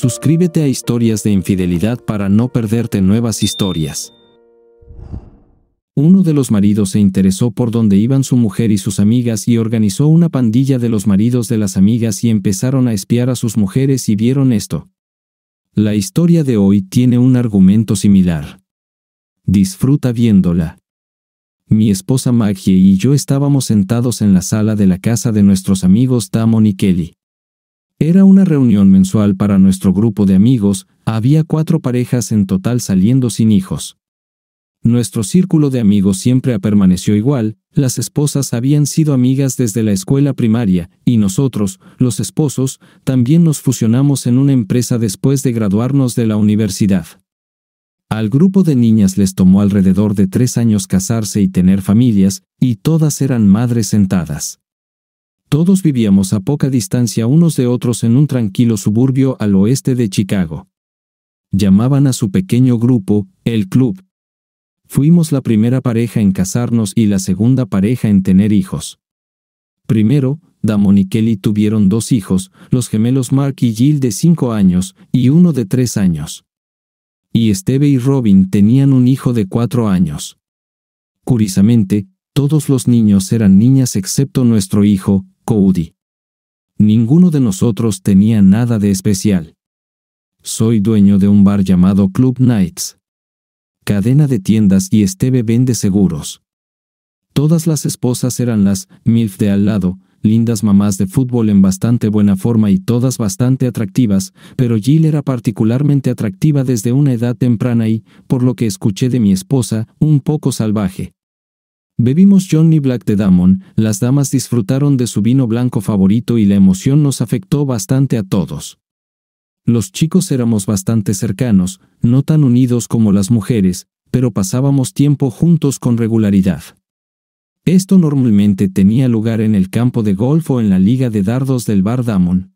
Suscríbete a Historias de Infidelidad para no perderte nuevas historias. Uno de los maridos se interesó por dónde iban su mujer y sus amigas y organizó una pandilla de los maridos de las amigas y empezaron a espiar a sus mujeres y vieron esto. La historia de hoy tiene un argumento similar. Disfruta viéndola. Mi esposa Maggie y yo estábamos sentados en la sala de la casa de nuestros amigos Damon y Kelly. Era una reunión mensual para nuestro grupo de amigos, había cuatro parejas en total saliendo sin hijos. Nuestro círculo de amigos siempre ha permaneció igual, las esposas habían sido amigas desde la escuela primaria, y nosotros, los esposos, también nos fusionamos en una empresa después de graduarnos de la universidad. Al grupo de niñas les tomó alrededor de tres años casarse y tener familias, y todas eran madres sentadas. Todos vivíamos a poca distancia unos de otros en un tranquilo suburbio al oeste de Chicago. Llamaban a su pequeño grupo, el club. Fuimos la primera pareja en casarnos y la segunda pareja en tener hijos. Primero, Damon y Kelly tuvieron dos hijos, los gemelos Mark y Jill de cinco años y uno de tres años. Y Steve y Robin tenían un hijo de cuatro años. Curiosamente, todos los niños eran niñas excepto nuestro hijo, Cody. Ninguno de nosotros tenía nada de especial. Soy dueño de un bar llamado Club Nights. Cadena de tiendas y Esteve vende seguros. Todas las esposas eran las MILF de al lado, lindas mamás de fútbol en bastante buena forma y todas bastante atractivas, pero Jill era particularmente atractiva desde una edad temprana y, por lo que escuché de mi esposa, un poco salvaje. Bebimos Johnny Black de Damon, las damas disfrutaron de su vino blanco favorito y la emoción nos afectó bastante a todos. Los chicos éramos bastante cercanos, no tan unidos como las mujeres, pero pasábamos tiempo juntos con regularidad. Esto normalmente tenía lugar en el campo de golf o en la liga de dardos del Bar Damon.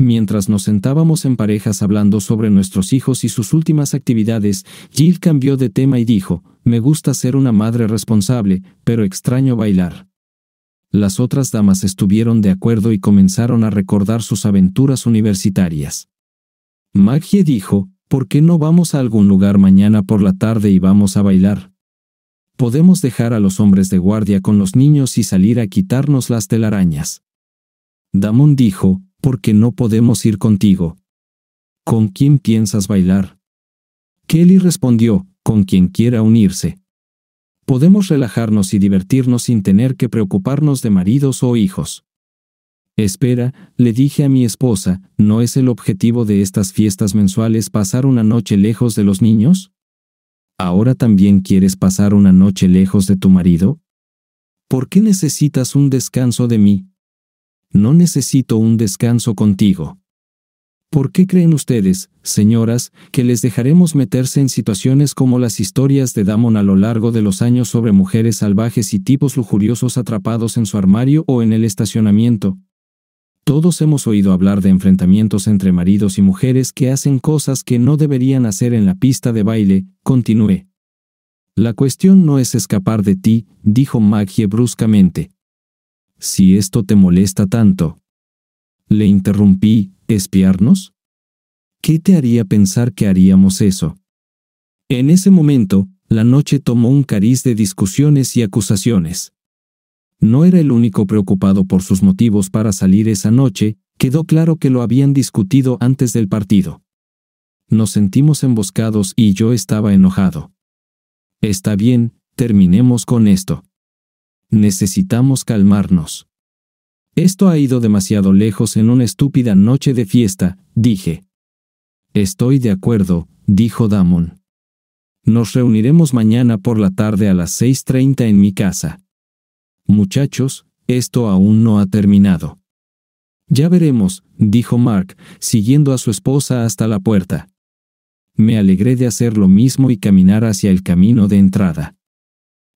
Mientras nos sentábamos en parejas hablando sobre nuestros hijos y sus últimas actividades, Jill cambió de tema y dijo, me gusta ser una madre responsable, pero extraño bailar. Las otras damas estuvieron de acuerdo y comenzaron a recordar sus aventuras universitarias. Maggie dijo, ¿por qué no vamos a algún lugar mañana por la tarde y vamos a bailar? Podemos dejar a los hombres de guardia con los niños y salir a quitarnos las telarañas. Damon dijo, porque no podemos ir contigo. ¿Con quién piensas bailar? Kelly respondió, con quien quiera unirse. Podemos relajarnos y divertirnos sin tener que preocuparnos de maridos o hijos. Espera, le dije a mi esposa, ¿no es el objetivo de estas fiestas mensuales pasar una noche lejos de los niños? ¿Ahora también quieres pasar una noche lejos de tu marido? ¿Por qué necesitas un descanso de mí? No necesito un descanso contigo. ¿Por qué creen ustedes, señoras, que les dejaremos meterse en situaciones como las historias de Damon a lo largo de los años sobre mujeres salvajes y tipos lujuriosos atrapados en su armario o en el estacionamiento? Todos hemos oído hablar de enfrentamientos entre maridos y mujeres que hacen cosas que no deberían hacer en la pista de baile, continué. La cuestión no es escapar de ti, dijo Maggie bruscamente si esto te molesta tanto. Le interrumpí, ¿espiarnos? ¿Qué te haría pensar que haríamos eso? En ese momento, la noche tomó un cariz de discusiones y acusaciones. No era el único preocupado por sus motivos para salir esa noche, quedó claro que lo habían discutido antes del partido. Nos sentimos emboscados y yo estaba enojado. Está bien, terminemos con esto. Necesitamos calmarnos. Esto ha ido demasiado lejos en una estúpida noche de fiesta, dije. Estoy de acuerdo, dijo Damon. Nos reuniremos mañana por la tarde a las 6.30 en mi casa. Muchachos, esto aún no ha terminado. Ya veremos, dijo Mark, siguiendo a su esposa hasta la puerta. Me alegré de hacer lo mismo y caminar hacia el camino de entrada.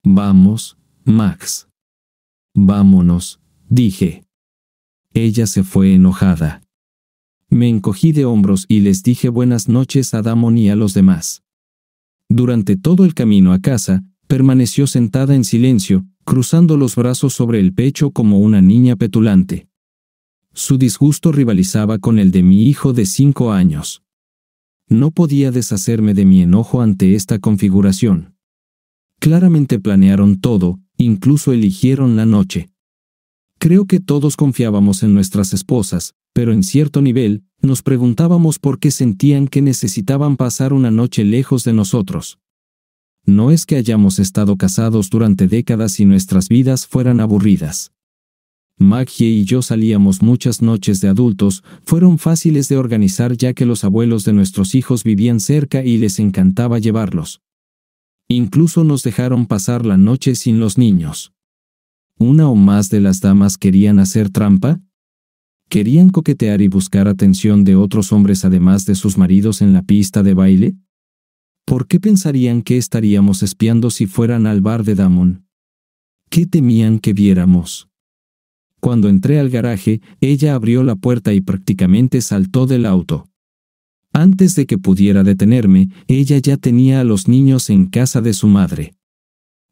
Vamos, Max. Vámonos, dije. Ella se fue enojada. Me encogí de hombros y les dije buenas noches a Damon y a los demás. Durante todo el camino a casa, permaneció sentada en silencio, cruzando los brazos sobre el pecho como una niña petulante. Su disgusto rivalizaba con el de mi hijo de cinco años. No podía deshacerme de mi enojo ante esta configuración. Claramente planearon todo, incluso eligieron la noche. Creo que todos confiábamos en nuestras esposas, pero en cierto nivel, nos preguntábamos por qué sentían que necesitaban pasar una noche lejos de nosotros. No es que hayamos estado casados durante décadas y nuestras vidas fueran aburridas. Maggie y yo salíamos muchas noches de adultos, fueron fáciles de organizar ya que los abuelos de nuestros hijos vivían cerca y les encantaba llevarlos. Incluso nos dejaron pasar la noche sin los niños. ¿Una o más de las damas querían hacer trampa? ¿Querían coquetear y buscar atención de otros hombres además de sus maridos en la pista de baile? ¿Por qué pensarían que estaríamos espiando si fueran al bar de Damon? ¿Qué temían que viéramos? Cuando entré al garaje, ella abrió la puerta y prácticamente saltó del auto. Antes de que pudiera detenerme, ella ya tenía a los niños en casa de su madre.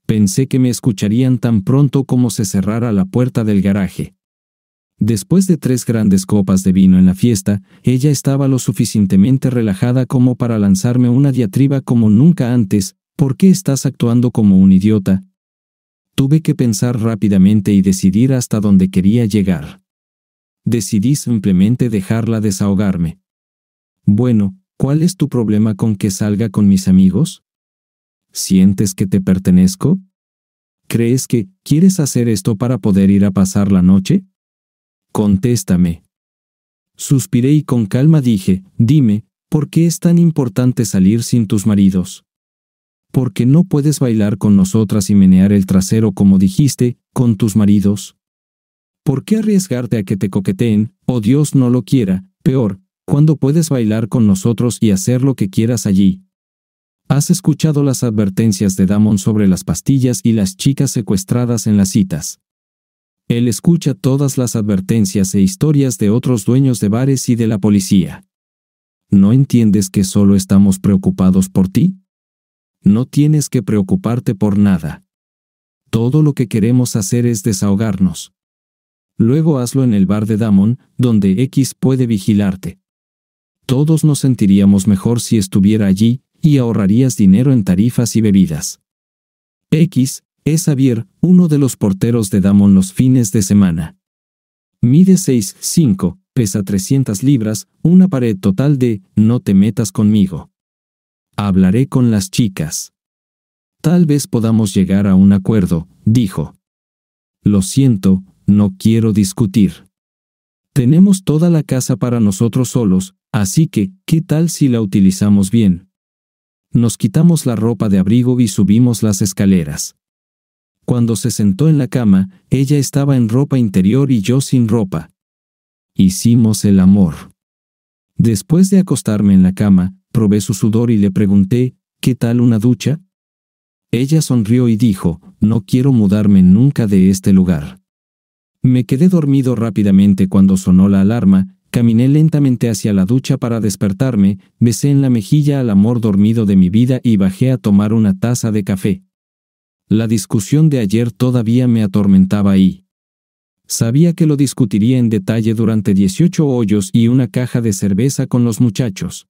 Pensé que me escucharían tan pronto como se cerrara la puerta del garaje. Después de tres grandes copas de vino en la fiesta, ella estaba lo suficientemente relajada como para lanzarme una diatriba como nunca antes, ¿por qué estás actuando como un idiota? Tuve que pensar rápidamente y decidir hasta dónde quería llegar. Decidí simplemente dejarla desahogarme. Bueno, ¿cuál es tu problema con que salga con mis amigos? ¿Sientes que te pertenezco? ¿Crees que quieres hacer esto para poder ir a pasar la noche? Contéstame. Suspiré y con calma dije, dime, ¿por qué es tan importante salir sin tus maridos? qué no puedes bailar con nosotras y menear el trasero como dijiste, con tus maridos? ¿Por qué arriesgarte a que te coqueteen, o oh, Dios no lo quiera, peor, cuando puedes bailar con nosotros y hacer lo que quieras allí. Has escuchado las advertencias de Damon sobre las pastillas y las chicas secuestradas en las citas. Él escucha todas las advertencias e historias de otros dueños de bares y de la policía. ¿No entiendes que solo estamos preocupados por ti? No tienes que preocuparte por nada. Todo lo que queremos hacer es desahogarnos. Luego hazlo en el bar de Damon, donde X puede vigilarte. Todos nos sentiríamos mejor si estuviera allí, y ahorrarías dinero en tarifas y bebidas. X, es Xavier, uno de los porteros de Damon los fines de semana. Mide 6'5", pesa 300 libras, una pared total de no te metas conmigo. Hablaré con las chicas. Tal vez podamos llegar a un acuerdo, dijo. Lo siento, no quiero discutir. Tenemos toda la casa para nosotros solos, Así que, ¿qué tal si la utilizamos bien? Nos quitamos la ropa de abrigo y subimos las escaleras. Cuando se sentó en la cama, ella estaba en ropa interior y yo sin ropa. Hicimos el amor. Después de acostarme en la cama, probé su sudor y le pregunté, ¿qué tal una ducha? Ella sonrió y dijo, no quiero mudarme nunca de este lugar. Me quedé dormido rápidamente cuando sonó la alarma, Caminé lentamente hacia la ducha para despertarme, besé en la mejilla al amor dormido de mi vida y bajé a tomar una taza de café. La discusión de ayer todavía me atormentaba y sabía que lo discutiría en detalle durante 18 hoyos y una caja de cerveza con los muchachos.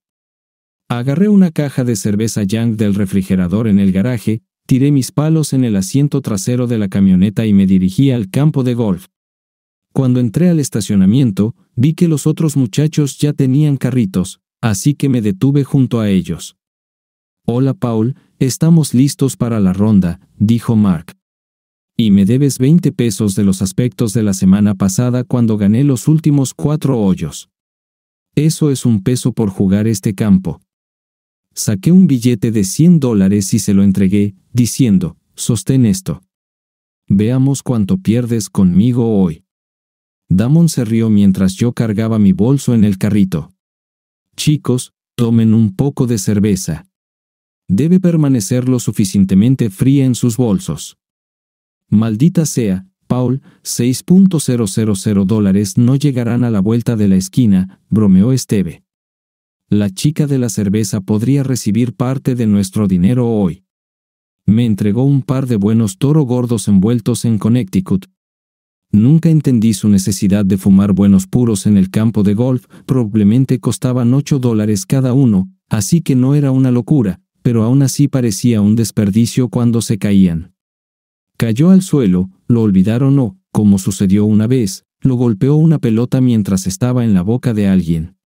Agarré una caja de cerveza Yang del refrigerador en el garaje, tiré mis palos en el asiento trasero de la camioneta y me dirigí al campo de golf. Cuando entré al estacionamiento, vi que los otros muchachos ya tenían carritos, así que me detuve junto a ellos. Hola Paul, estamos listos para la ronda, dijo Mark. Y me debes 20 pesos de los aspectos de la semana pasada cuando gané los últimos cuatro hoyos. Eso es un peso por jugar este campo. Saqué un billete de 100 dólares y se lo entregué, diciendo, sostén esto. Veamos cuánto pierdes conmigo hoy. Damon se rió mientras yo cargaba mi bolso en el carrito. Chicos, tomen un poco de cerveza. Debe permanecer lo suficientemente fría en sus bolsos. Maldita sea, Paul, 6.000 dólares no llegarán a la vuelta de la esquina, bromeó Esteve. La chica de la cerveza podría recibir parte de nuestro dinero hoy. Me entregó un par de buenos toro gordos envueltos en Connecticut, Nunca entendí su necesidad de fumar buenos puros en el campo de golf, probablemente costaban 8 dólares cada uno, así que no era una locura, pero aún así parecía un desperdicio cuando se caían. Cayó al suelo, lo olvidaron o, como sucedió una vez, lo golpeó una pelota mientras estaba en la boca de alguien.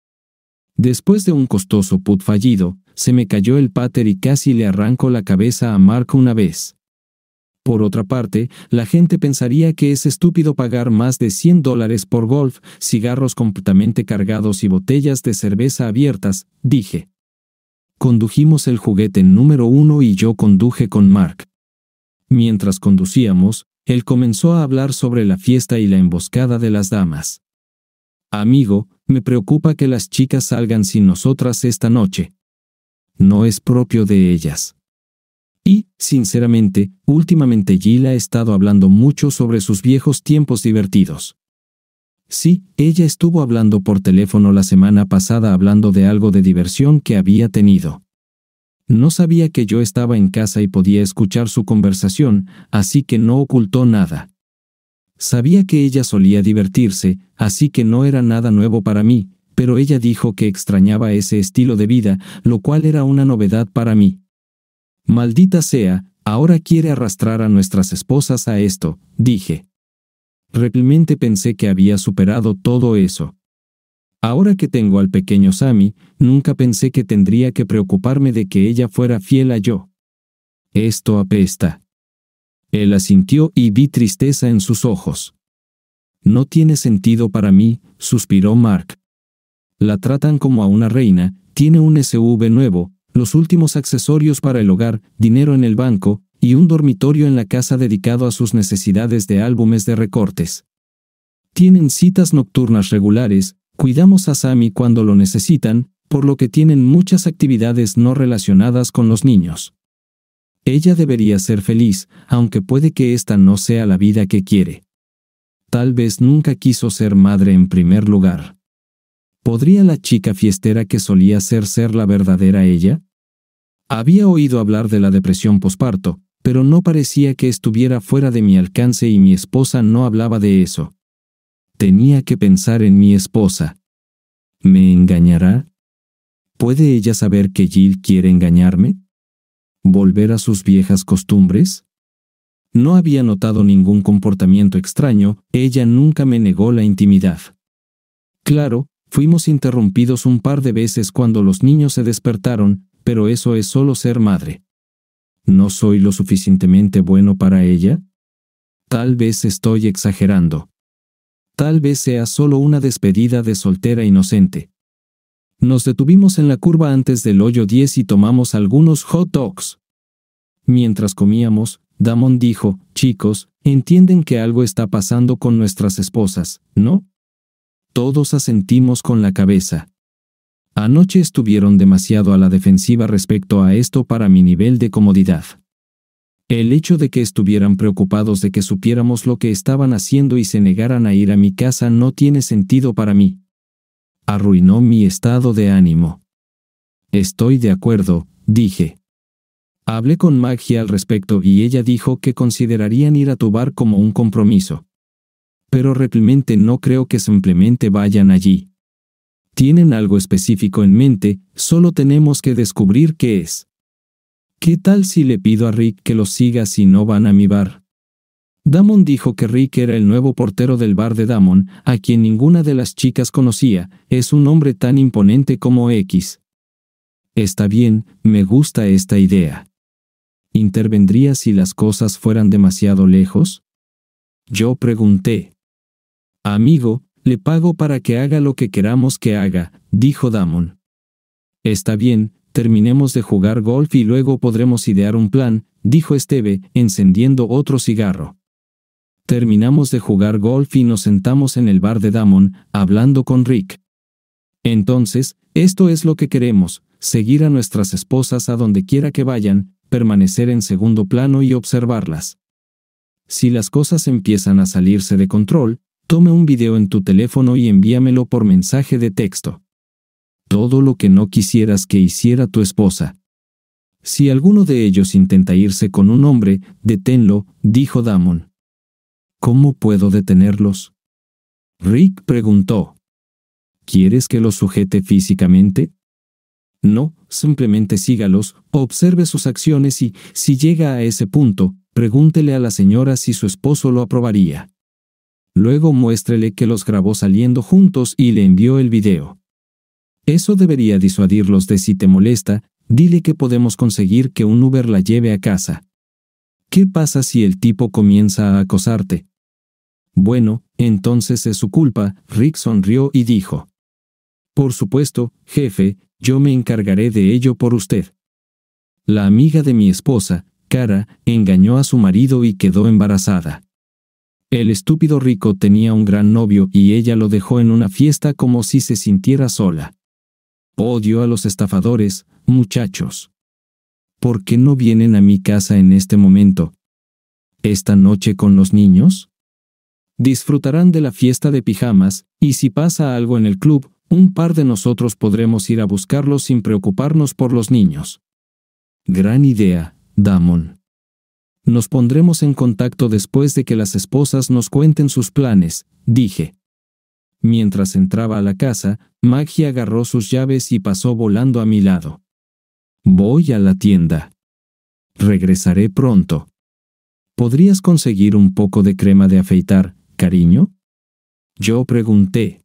Después de un costoso put fallido, se me cayó el pater y casi le arrancó la cabeza a Mark una vez. Por otra parte, la gente pensaría que es estúpido pagar más de 100 dólares por golf, cigarros completamente cargados y botellas de cerveza abiertas, dije. Condujimos el juguete número uno y yo conduje con Mark. Mientras conducíamos, él comenzó a hablar sobre la fiesta y la emboscada de las damas. Amigo, me preocupa que las chicas salgan sin nosotras esta noche. No es propio de ellas. Y, sinceramente, últimamente Jill ha estado hablando mucho sobre sus viejos tiempos divertidos. Sí, ella estuvo hablando por teléfono la semana pasada hablando de algo de diversión que había tenido. No sabía que yo estaba en casa y podía escuchar su conversación, así que no ocultó nada. Sabía que ella solía divertirse, así que no era nada nuevo para mí, pero ella dijo que extrañaba ese estilo de vida, lo cual era una novedad para mí. Maldita sea, ahora quiere arrastrar a nuestras esposas a esto, dije. Realmente pensé que había superado todo eso. Ahora que tengo al pequeño Sammy, nunca pensé que tendría que preocuparme de que ella fuera fiel a yo. Esto apesta. Él asintió y vi tristeza en sus ojos. No tiene sentido para mí, suspiró Mark. La tratan como a una reina, tiene un SV nuevo, los últimos accesorios para el hogar, dinero en el banco, y un dormitorio en la casa dedicado a sus necesidades de álbumes de recortes. Tienen citas nocturnas regulares, cuidamos a Sammy cuando lo necesitan, por lo que tienen muchas actividades no relacionadas con los niños. Ella debería ser feliz, aunque puede que esta no sea la vida que quiere. Tal vez nunca quiso ser madre en primer lugar. ¿Podría la chica fiestera que solía ser ser la verdadera ella? Había oído hablar de la depresión posparto, pero no parecía que estuviera fuera de mi alcance y mi esposa no hablaba de eso. Tenía que pensar en mi esposa. ¿Me engañará? ¿Puede ella saber que Jill quiere engañarme? ¿Volver a sus viejas costumbres? No había notado ningún comportamiento extraño, ella nunca me negó la intimidad. Claro, Fuimos interrumpidos un par de veces cuando los niños se despertaron, pero eso es solo ser madre. ¿No soy lo suficientemente bueno para ella? Tal vez estoy exagerando. Tal vez sea solo una despedida de soltera inocente. Nos detuvimos en la curva antes del hoyo 10 y tomamos algunos hot dogs. Mientras comíamos, Damon dijo, chicos, entienden que algo está pasando con nuestras esposas, ¿no? Todos asentimos con la cabeza. Anoche estuvieron demasiado a la defensiva respecto a esto para mi nivel de comodidad. El hecho de que estuvieran preocupados de que supiéramos lo que estaban haciendo y se negaran a ir a mi casa no tiene sentido para mí. Arruinó mi estado de ánimo. Estoy de acuerdo, dije. Hablé con Maggie al respecto y ella dijo que considerarían ir a tu bar como un compromiso pero realmente no creo que simplemente vayan allí. Tienen algo específico en mente, solo tenemos que descubrir qué es. ¿Qué tal si le pido a Rick que los siga si no van a mi bar? Damon dijo que Rick era el nuevo portero del bar de Damon, a quien ninguna de las chicas conocía, es un hombre tan imponente como X. Está bien, me gusta esta idea. ¿Intervendría si las cosas fueran demasiado lejos? Yo pregunté. Amigo, le pago para que haga lo que queramos que haga, dijo Damon. Está bien, terminemos de jugar golf y luego podremos idear un plan, dijo Esteve, encendiendo otro cigarro. Terminamos de jugar golf y nos sentamos en el bar de Damon, hablando con Rick. Entonces, esto es lo que queremos, seguir a nuestras esposas a donde quiera que vayan, permanecer en segundo plano y observarlas. Si las cosas empiezan a salirse de control, tome un video en tu teléfono y envíamelo por mensaje de texto. Todo lo que no quisieras que hiciera tu esposa. Si alguno de ellos intenta irse con un hombre, deténlo, dijo Damon. ¿Cómo puedo detenerlos? Rick preguntó. ¿Quieres que los sujete físicamente? No, simplemente sígalos, observe sus acciones y, si llega a ese punto, pregúntele a la señora si su esposo lo aprobaría. Luego muéstrele que los grabó saliendo juntos y le envió el video. Eso debería disuadirlos de si te molesta, dile que podemos conseguir que un Uber la lleve a casa. ¿Qué pasa si el tipo comienza a acosarte? Bueno, entonces es su culpa, Rick sonrió y dijo. Por supuesto, jefe, yo me encargaré de ello por usted. La amiga de mi esposa, Cara, engañó a su marido y quedó embarazada. El estúpido rico tenía un gran novio y ella lo dejó en una fiesta como si se sintiera sola. Odio a los estafadores, muchachos. ¿Por qué no vienen a mi casa en este momento? ¿Esta noche con los niños? Disfrutarán de la fiesta de pijamas, y si pasa algo en el club, un par de nosotros podremos ir a buscarlos sin preocuparnos por los niños. Gran idea, Damon. Nos pondremos en contacto después de que las esposas nos cuenten sus planes, dije. Mientras entraba a la casa, Maggie agarró sus llaves y pasó volando a mi lado. Voy a la tienda. Regresaré pronto. ¿Podrías conseguir un poco de crema de afeitar, cariño? Yo pregunté.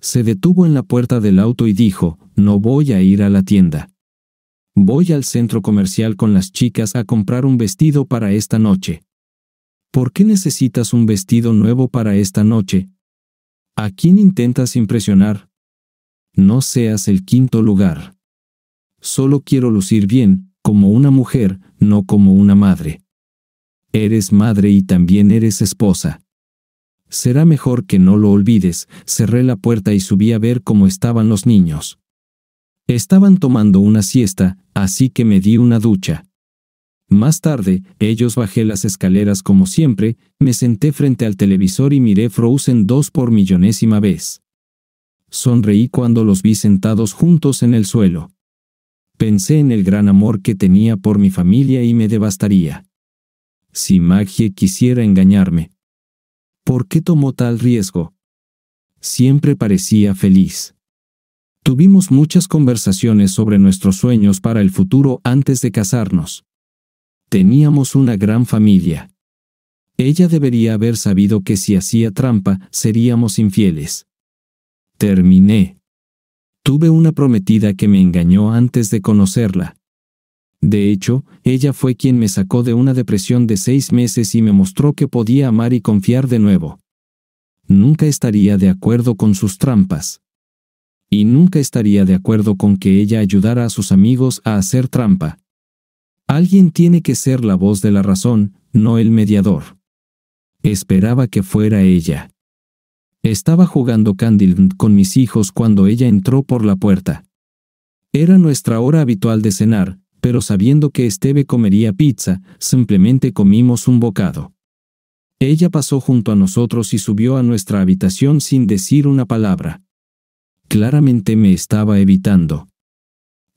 Se detuvo en la puerta del auto y dijo, no voy a ir a la tienda. Voy al centro comercial con las chicas a comprar un vestido para esta noche. ¿Por qué necesitas un vestido nuevo para esta noche? ¿A quién intentas impresionar? No seas el quinto lugar. Solo quiero lucir bien, como una mujer, no como una madre. Eres madre y también eres esposa. Será mejor que no lo olvides, cerré la puerta y subí a ver cómo estaban los niños. Estaban tomando una siesta, así que me di una ducha. Más tarde, ellos bajé las escaleras como siempre, me senté frente al televisor y miré Frozen dos por millonésima vez. Sonreí cuando los vi sentados juntos en el suelo. Pensé en el gran amor que tenía por mi familia y me devastaría. Si Magie quisiera engañarme. ¿Por qué tomó tal riesgo? Siempre parecía feliz. Tuvimos muchas conversaciones sobre nuestros sueños para el futuro antes de casarnos. Teníamos una gran familia. Ella debería haber sabido que si hacía trampa, seríamos infieles. Terminé. Tuve una prometida que me engañó antes de conocerla. De hecho, ella fue quien me sacó de una depresión de seis meses y me mostró que podía amar y confiar de nuevo. Nunca estaría de acuerdo con sus trampas y nunca estaría de acuerdo con que ella ayudara a sus amigos a hacer trampa. Alguien tiene que ser la voz de la razón, no el mediador. Esperaba que fuera ella. Estaba jugando Candyland con mis hijos cuando ella entró por la puerta. Era nuestra hora habitual de cenar, pero sabiendo que Esteve comería pizza, simplemente comimos un bocado. Ella pasó junto a nosotros y subió a nuestra habitación sin decir una palabra. Claramente me estaba evitando.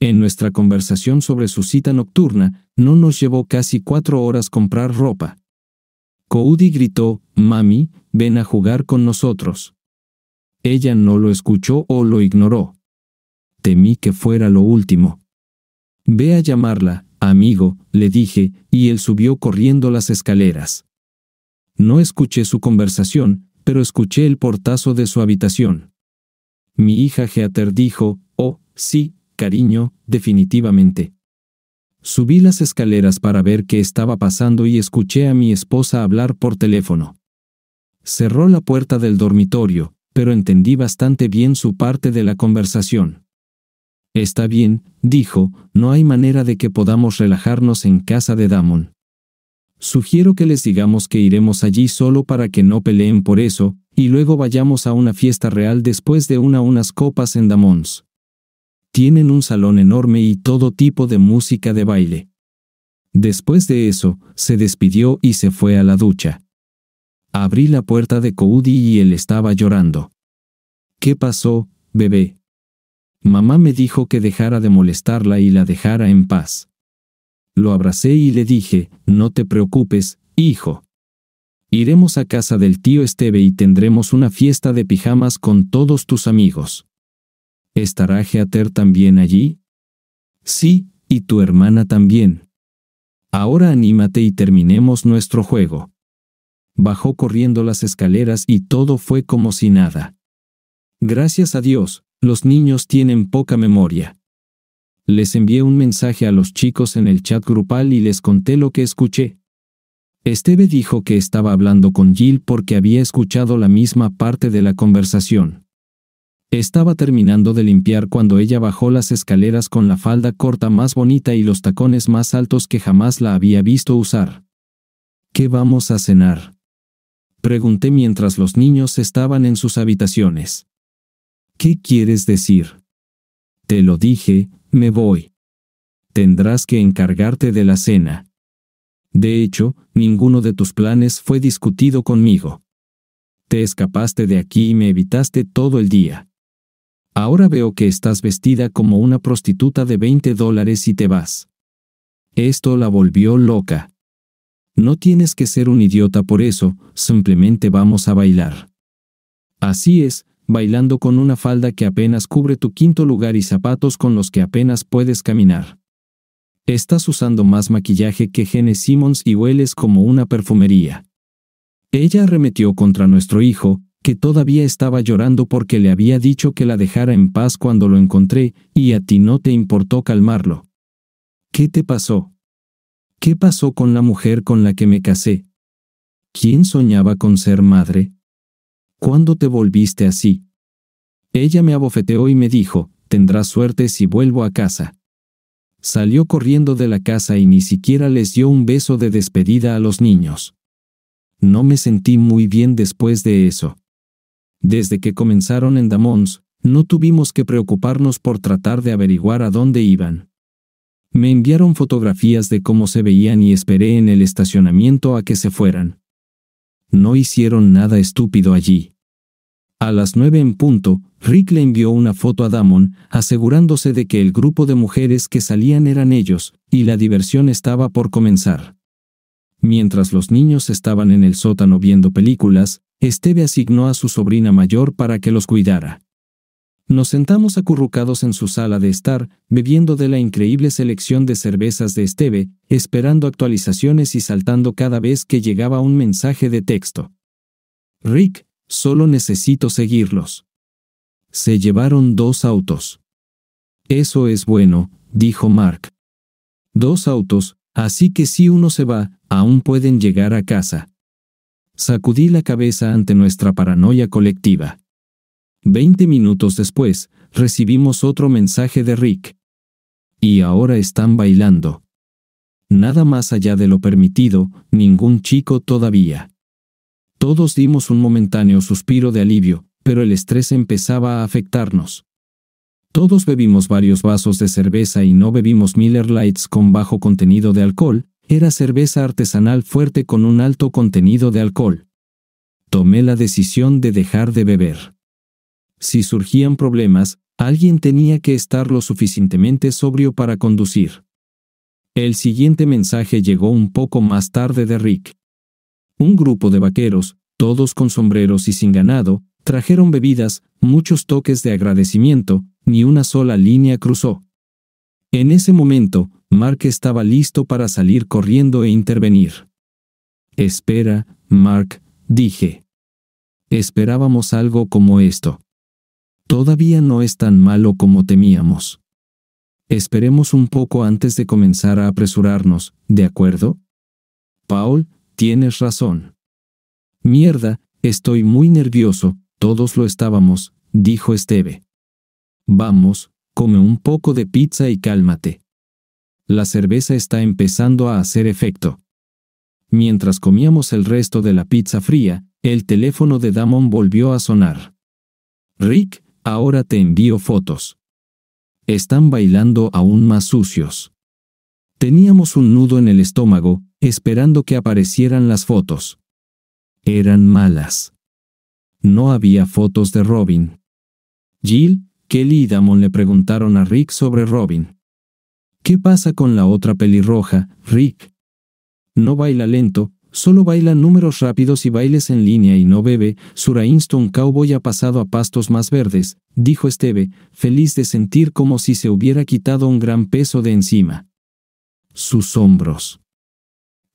En nuestra conversación sobre su cita nocturna, no nos llevó casi cuatro horas comprar ropa. Cody gritó, Mami, ven a jugar con nosotros. Ella no lo escuchó o lo ignoró. Temí que fuera lo último. Ve a llamarla, amigo, le dije, y él subió corriendo las escaleras. No escuché su conversación, pero escuché el portazo de su habitación. Mi hija Heather dijo, Oh, sí, cariño, definitivamente. Subí las escaleras para ver qué estaba pasando y escuché a mi esposa hablar por teléfono. Cerró la puerta del dormitorio, pero entendí bastante bien su parte de la conversación. Está bien, dijo, no hay manera de que podamos relajarnos en casa de Damon. Sugiero que les digamos que iremos allí solo para que no peleen por eso, y luego vayamos a una fiesta real después de una unas copas en Damons. Tienen un salón enorme y todo tipo de música de baile. Después de eso, se despidió y se fue a la ducha. Abrí la puerta de Cody y él estaba llorando. ¿Qué pasó, bebé? Mamá me dijo que dejara de molestarla y la dejara en paz. Lo abracé y le dije, no te preocupes, hijo. Iremos a casa del tío Esteve y tendremos una fiesta de pijamas con todos tus amigos. ¿Estará Geater también allí? Sí, y tu hermana también. Ahora anímate y terminemos nuestro juego. Bajó corriendo las escaleras y todo fue como si nada. Gracias a Dios, los niños tienen poca memoria. Les envié un mensaje a los chicos en el chat grupal y les conté lo que escuché, Esteve dijo que estaba hablando con Jill porque había escuchado la misma parte de la conversación. Estaba terminando de limpiar cuando ella bajó las escaleras con la falda corta más bonita y los tacones más altos que jamás la había visto usar. ¿Qué vamos a cenar? Pregunté mientras los niños estaban en sus habitaciones. ¿Qué quieres decir? Te lo dije, me voy. Tendrás que encargarte de la cena. De hecho, ninguno de tus planes fue discutido conmigo. Te escapaste de aquí y me evitaste todo el día. Ahora veo que estás vestida como una prostituta de 20 dólares y te vas. Esto la volvió loca. No tienes que ser un idiota por eso, simplemente vamos a bailar. Así es, bailando con una falda que apenas cubre tu quinto lugar y zapatos con los que apenas puedes caminar. Estás usando más maquillaje que Gene Simmons y hueles como una perfumería. Ella arremetió contra nuestro hijo, que todavía estaba llorando porque le había dicho que la dejara en paz cuando lo encontré, y a ti no te importó calmarlo. ¿Qué te pasó? ¿Qué pasó con la mujer con la que me casé? ¿Quién soñaba con ser madre? ¿Cuándo te volviste así? Ella me abofeteó y me dijo, tendrás suerte si vuelvo a casa salió corriendo de la casa y ni siquiera les dio un beso de despedida a los niños. No me sentí muy bien después de eso. Desde que comenzaron en Damons, no tuvimos que preocuparnos por tratar de averiguar a dónde iban. Me enviaron fotografías de cómo se veían y esperé en el estacionamiento a que se fueran. No hicieron nada estúpido allí. A las nueve en punto, Rick le envió una foto a Damon, asegurándose de que el grupo de mujeres que salían eran ellos, y la diversión estaba por comenzar. Mientras los niños estaban en el sótano viendo películas, Esteve asignó a su sobrina mayor para que los cuidara. Nos sentamos acurrucados en su sala de estar, bebiendo de la increíble selección de cervezas de Esteve, esperando actualizaciones y saltando cada vez que llegaba un mensaje de texto. Rick, Solo necesito seguirlos. Se llevaron dos autos. Eso es bueno, dijo Mark. Dos autos, así que si uno se va, aún pueden llegar a casa. Sacudí la cabeza ante nuestra paranoia colectiva. Veinte minutos después, recibimos otro mensaje de Rick. Y ahora están bailando. Nada más allá de lo permitido, ningún chico todavía. Todos dimos un momentáneo suspiro de alivio, pero el estrés empezaba a afectarnos. Todos bebimos varios vasos de cerveza y no bebimos Miller Lights con bajo contenido de alcohol, era cerveza artesanal fuerte con un alto contenido de alcohol. Tomé la decisión de dejar de beber. Si surgían problemas, alguien tenía que estar lo suficientemente sobrio para conducir. El siguiente mensaje llegó un poco más tarde de Rick un grupo de vaqueros, todos con sombreros y sin ganado, trajeron bebidas, muchos toques de agradecimiento, ni una sola línea cruzó. En ese momento, Mark estaba listo para salir corriendo e intervenir. Espera, Mark, dije. Esperábamos algo como esto. Todavía no es tan malo como temíamos. Esperemos un poco antes de comenzar a apresurarnos, ¿de acuerdo? Paul, tienes razón. Mierda, estoy muy nervioso, todos lo estábamos, dijo Esteve. Vamos, come un poco de pizza y cálmate. La cerveza está empezando a hacer efecto. Mientras comíamos el resto de la pizza fría, el teléfono de Damon volvió a sonar. Rick, ahora te envío fotos. Están bailando aún más sucios. Teníamos un nudo en el estómago, esperando que aparecieran las fotos. Eran malas. No había fotos de Robin. Jill, Kelly y Damon le preguntaron a Rick sobre Robin. ¿Qué pasa con la otra pelirroja, Rick? No baila lento, solo baila números rápidos y bailes en línea y no bebe, Surainston Cowboy ha pasado a pastos más verdes, dijo Esteve, feliz de sentir como si se hubiera quitado un gran peso de encima. Sus hombros.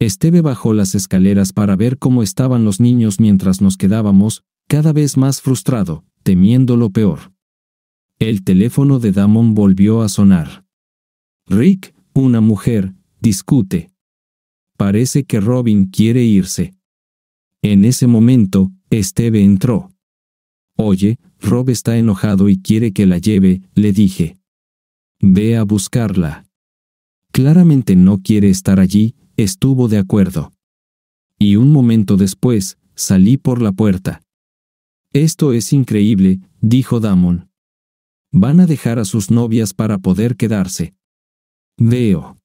Esteve bajó las escaleras para ver cómo estaban los niños mientras nos quedábamos, cada vez más frustrado, temiendo lo peor. El teléfono de Damon volvió a sonar. Rick, una mujer, discute. Parece que Robin quiere irse. En ese momento, Esteve entró. Oye, Rob está enojado y quiere que la lleve, le dije. Ve a buscarla. Claramente no quiere estar allí, estuvo de acuerdo. Y un momento después, salí por la puerta. Esto es increíble, dijo Damon. Van a dejar a sus novias para poder quedarse. Veo.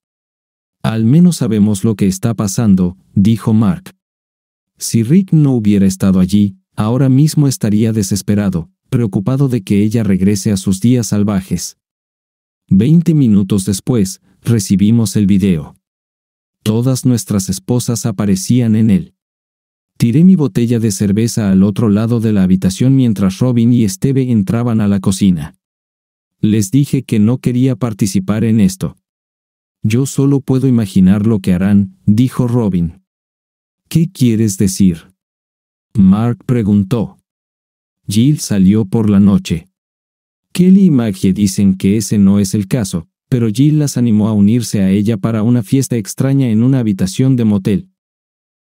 Al menos sabemos lo que está pasando, dijo Mark. Si Rick no hubiera estado allí, ahora mismo estaría desesperado, preocupado de que ella regrese a sus días salvajes. Veinte minutos después, recibimos el video. Todas nuestras esposas aparecían en él. Tiré mi botella de cerveza al otro lado de la habitación mientras Robin y Esteve entraban a la cocina. Les dije que no quería participar en esto. Yo solo puedo imaginar lo que harán, dijo Robin. ¿Qué quieres decir? Mark preguntó. Jill salió por la noche. Kelly y Maggie dicen que ese no es el caso, pero Jill las animó a unirse a ella para una fiesta extraña en una habitación de motel.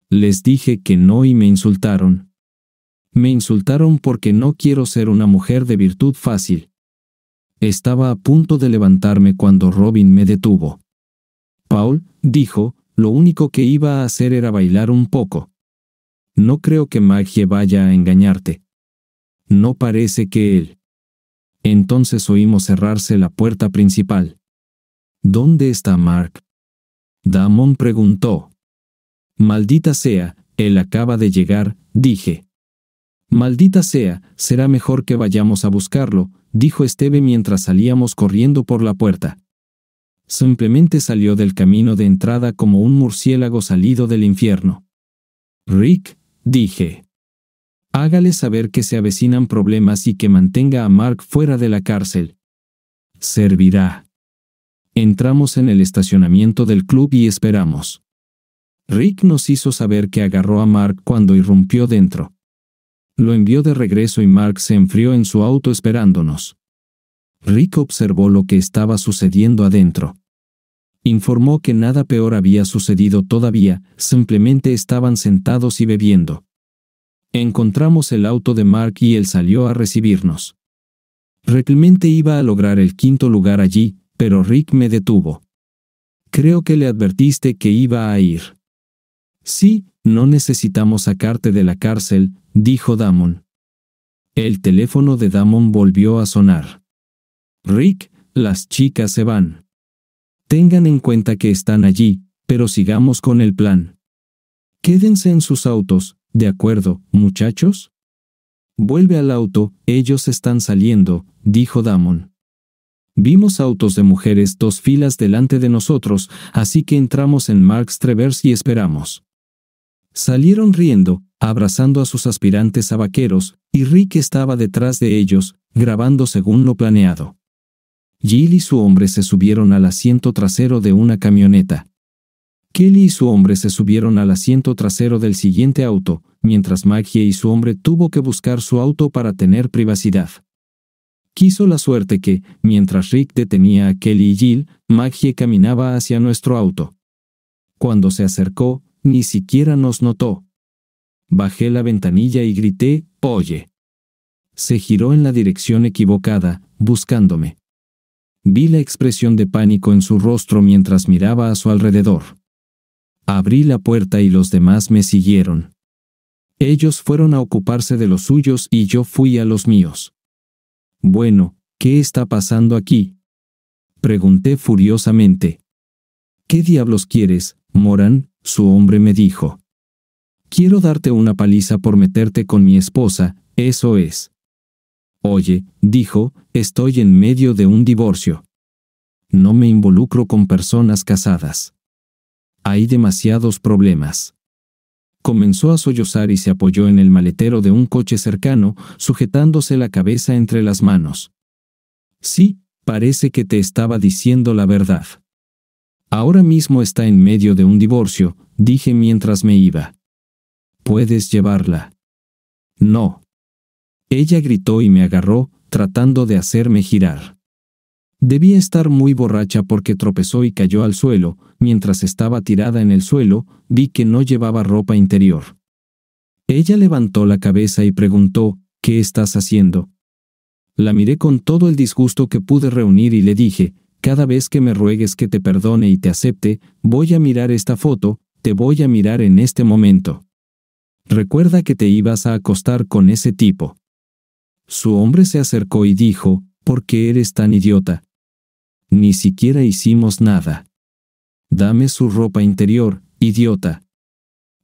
Les dije que no y me insultaron. Me insultaron porque no quiero ser una mujer de virtud fácil. Estaba a punto de levantarme cuando Robin me detuvo. Paul, dijo, lo único que iba a hacer era bailar un poco. No creo que Maggie vaya a engañarte. No parece que él. Entonces oímos cerrarse la puerta principal. ¿Dónde está Mark? Damon preguntó. Maldita sea, él acaba de llegar, dije. Maldita sea, será mejor que vayamos a buscarlo, dijo Esteve mientras salíamos corriendo por la puerta. Simplemente salió del camino de entrada como un murciélago salido del infierno. Rick, dije. Hágale saber que se avecinan problemas y que mantenga a Mark fuera de la cárcel. Servirá. Entramos en el estacionamiento del club y esperamos. Rick nos hizo saber que agarró a Mark cuando irrumpió dentro. Lo envió de regreso y Mark se enfrió en su auto esperándonos. Rick observó lo que estaba sucediendo adentro. Informó que nada peor había sucedido todavía, simplemente estaban sentados y bebiendo. Encontramos el auto de Mark y él salió a recibirnos. Realmente iba a lograr el quinto lugar allí, pero Rick me detuvo. Creo que le advertiste que iba a ir. Sí, no necesitamos sacarte de la cárcel, dijo Damon. El teléfono de Damon volvió a sonar. Rick, las chicas se van. Tengan en cuenta que están allí, pero sigamos con el plan. Quédense en sus autos, ¿de acuerdo, muchachos? Vuelve al auto, ellos están saliendo, dijo Damon. Vimos autos de mujeres dos filas delante de nosotros, así que entramos en Marx Trevers y esperamos. Salieron riendo, abrazando a sus aspirantes a vaqueros, y Rick estaba detrás de ellos, grabando según lo planeado. Jill y su hombre se subieron al asiento trasero de una camioneta. Kelly y su hombre se subieron al asiento trasero del siguiente auto, mientras Maggie y su hombre tuvo que buscar su auto para tener privacidad. Quiso la suerte que, mientras Rick detenía a Kelly y Jill, Maggie caminaba hacia nuestro auto. Cuando se acercó, ni siquiera nos notó. Bajé la ventanilla y grité, Oye. Se giró en la dirección equivocada, buscándome. Vi la expresión de pánico en su rostro mientras miraba a su alrededor. Abrí la puerta y los demás me siguieron. Ellos fueron a ocuparse de los suyos y yo fui a los míos. Bueno, ¿qué está pasando aquí? Pregunté furiosamente. ¿Qué diablos quieres, Moran? Su hombre me dijo. Quiero darte una paliza por meterte con mi esposa, eso es. Oye, dijo, estoy en medio de un divorcio. No me involucro con personas casadas. Hay demasiados problemas comenzó a sollozar y se apoyó en el maletero de un coche cercano, sujetándose la cabeza entre las manos. Sí, parece que te estaba diciendo la verdad. Ahora mismo está en medio de un divorcio, dije mientras me iba. Puedes llevarla. No. Ella gritó y me agarró, tratando de hacerme girar. Debía estar muy borracha porque tropezó y cayó al suelo, mientras estaba tirada en el suelo, vi que no llevaba ropa interior. Ella levantó la cabeza y preguntó, ¿Qué estás haciendo? La miré con todo el disgusto que pude reunir y le dije, cada vez que me ruegues que te perdone y te acepte, voy a mirar esta foto, te voy a mirar en este momento. Recuerda que te ibas a acostar con ese tipo. Su hombre se acercó y dijo, ¿por qué eres tan idiota? Ni siquiera hicimos nada. Dame su ropa interior, idiota.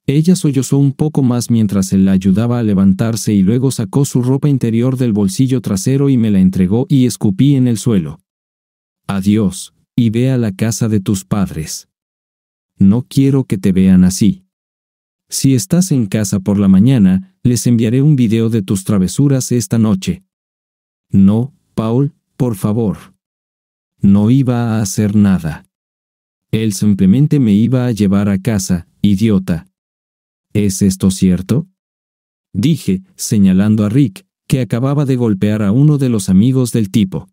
Ella sollozó un poco más mientras él la ayudaba a levantarse y luego sacó su ropa interior del bolsillo trasero y me la entregó y escupí en el suelo. Adiós, y ve a la casa de tus padres. No quiero que te vean así. Si estás en casa por la mañana, les enviaré un video de tus travesuras esta noche. No, Paul, por favor. No iba a hacer nada. Él simplemente me iba a llevar a casa, idiota. ¿Es esto cierto? Dije, señalando a Rick, que acababa de golpear a uno de los amigos del tipo.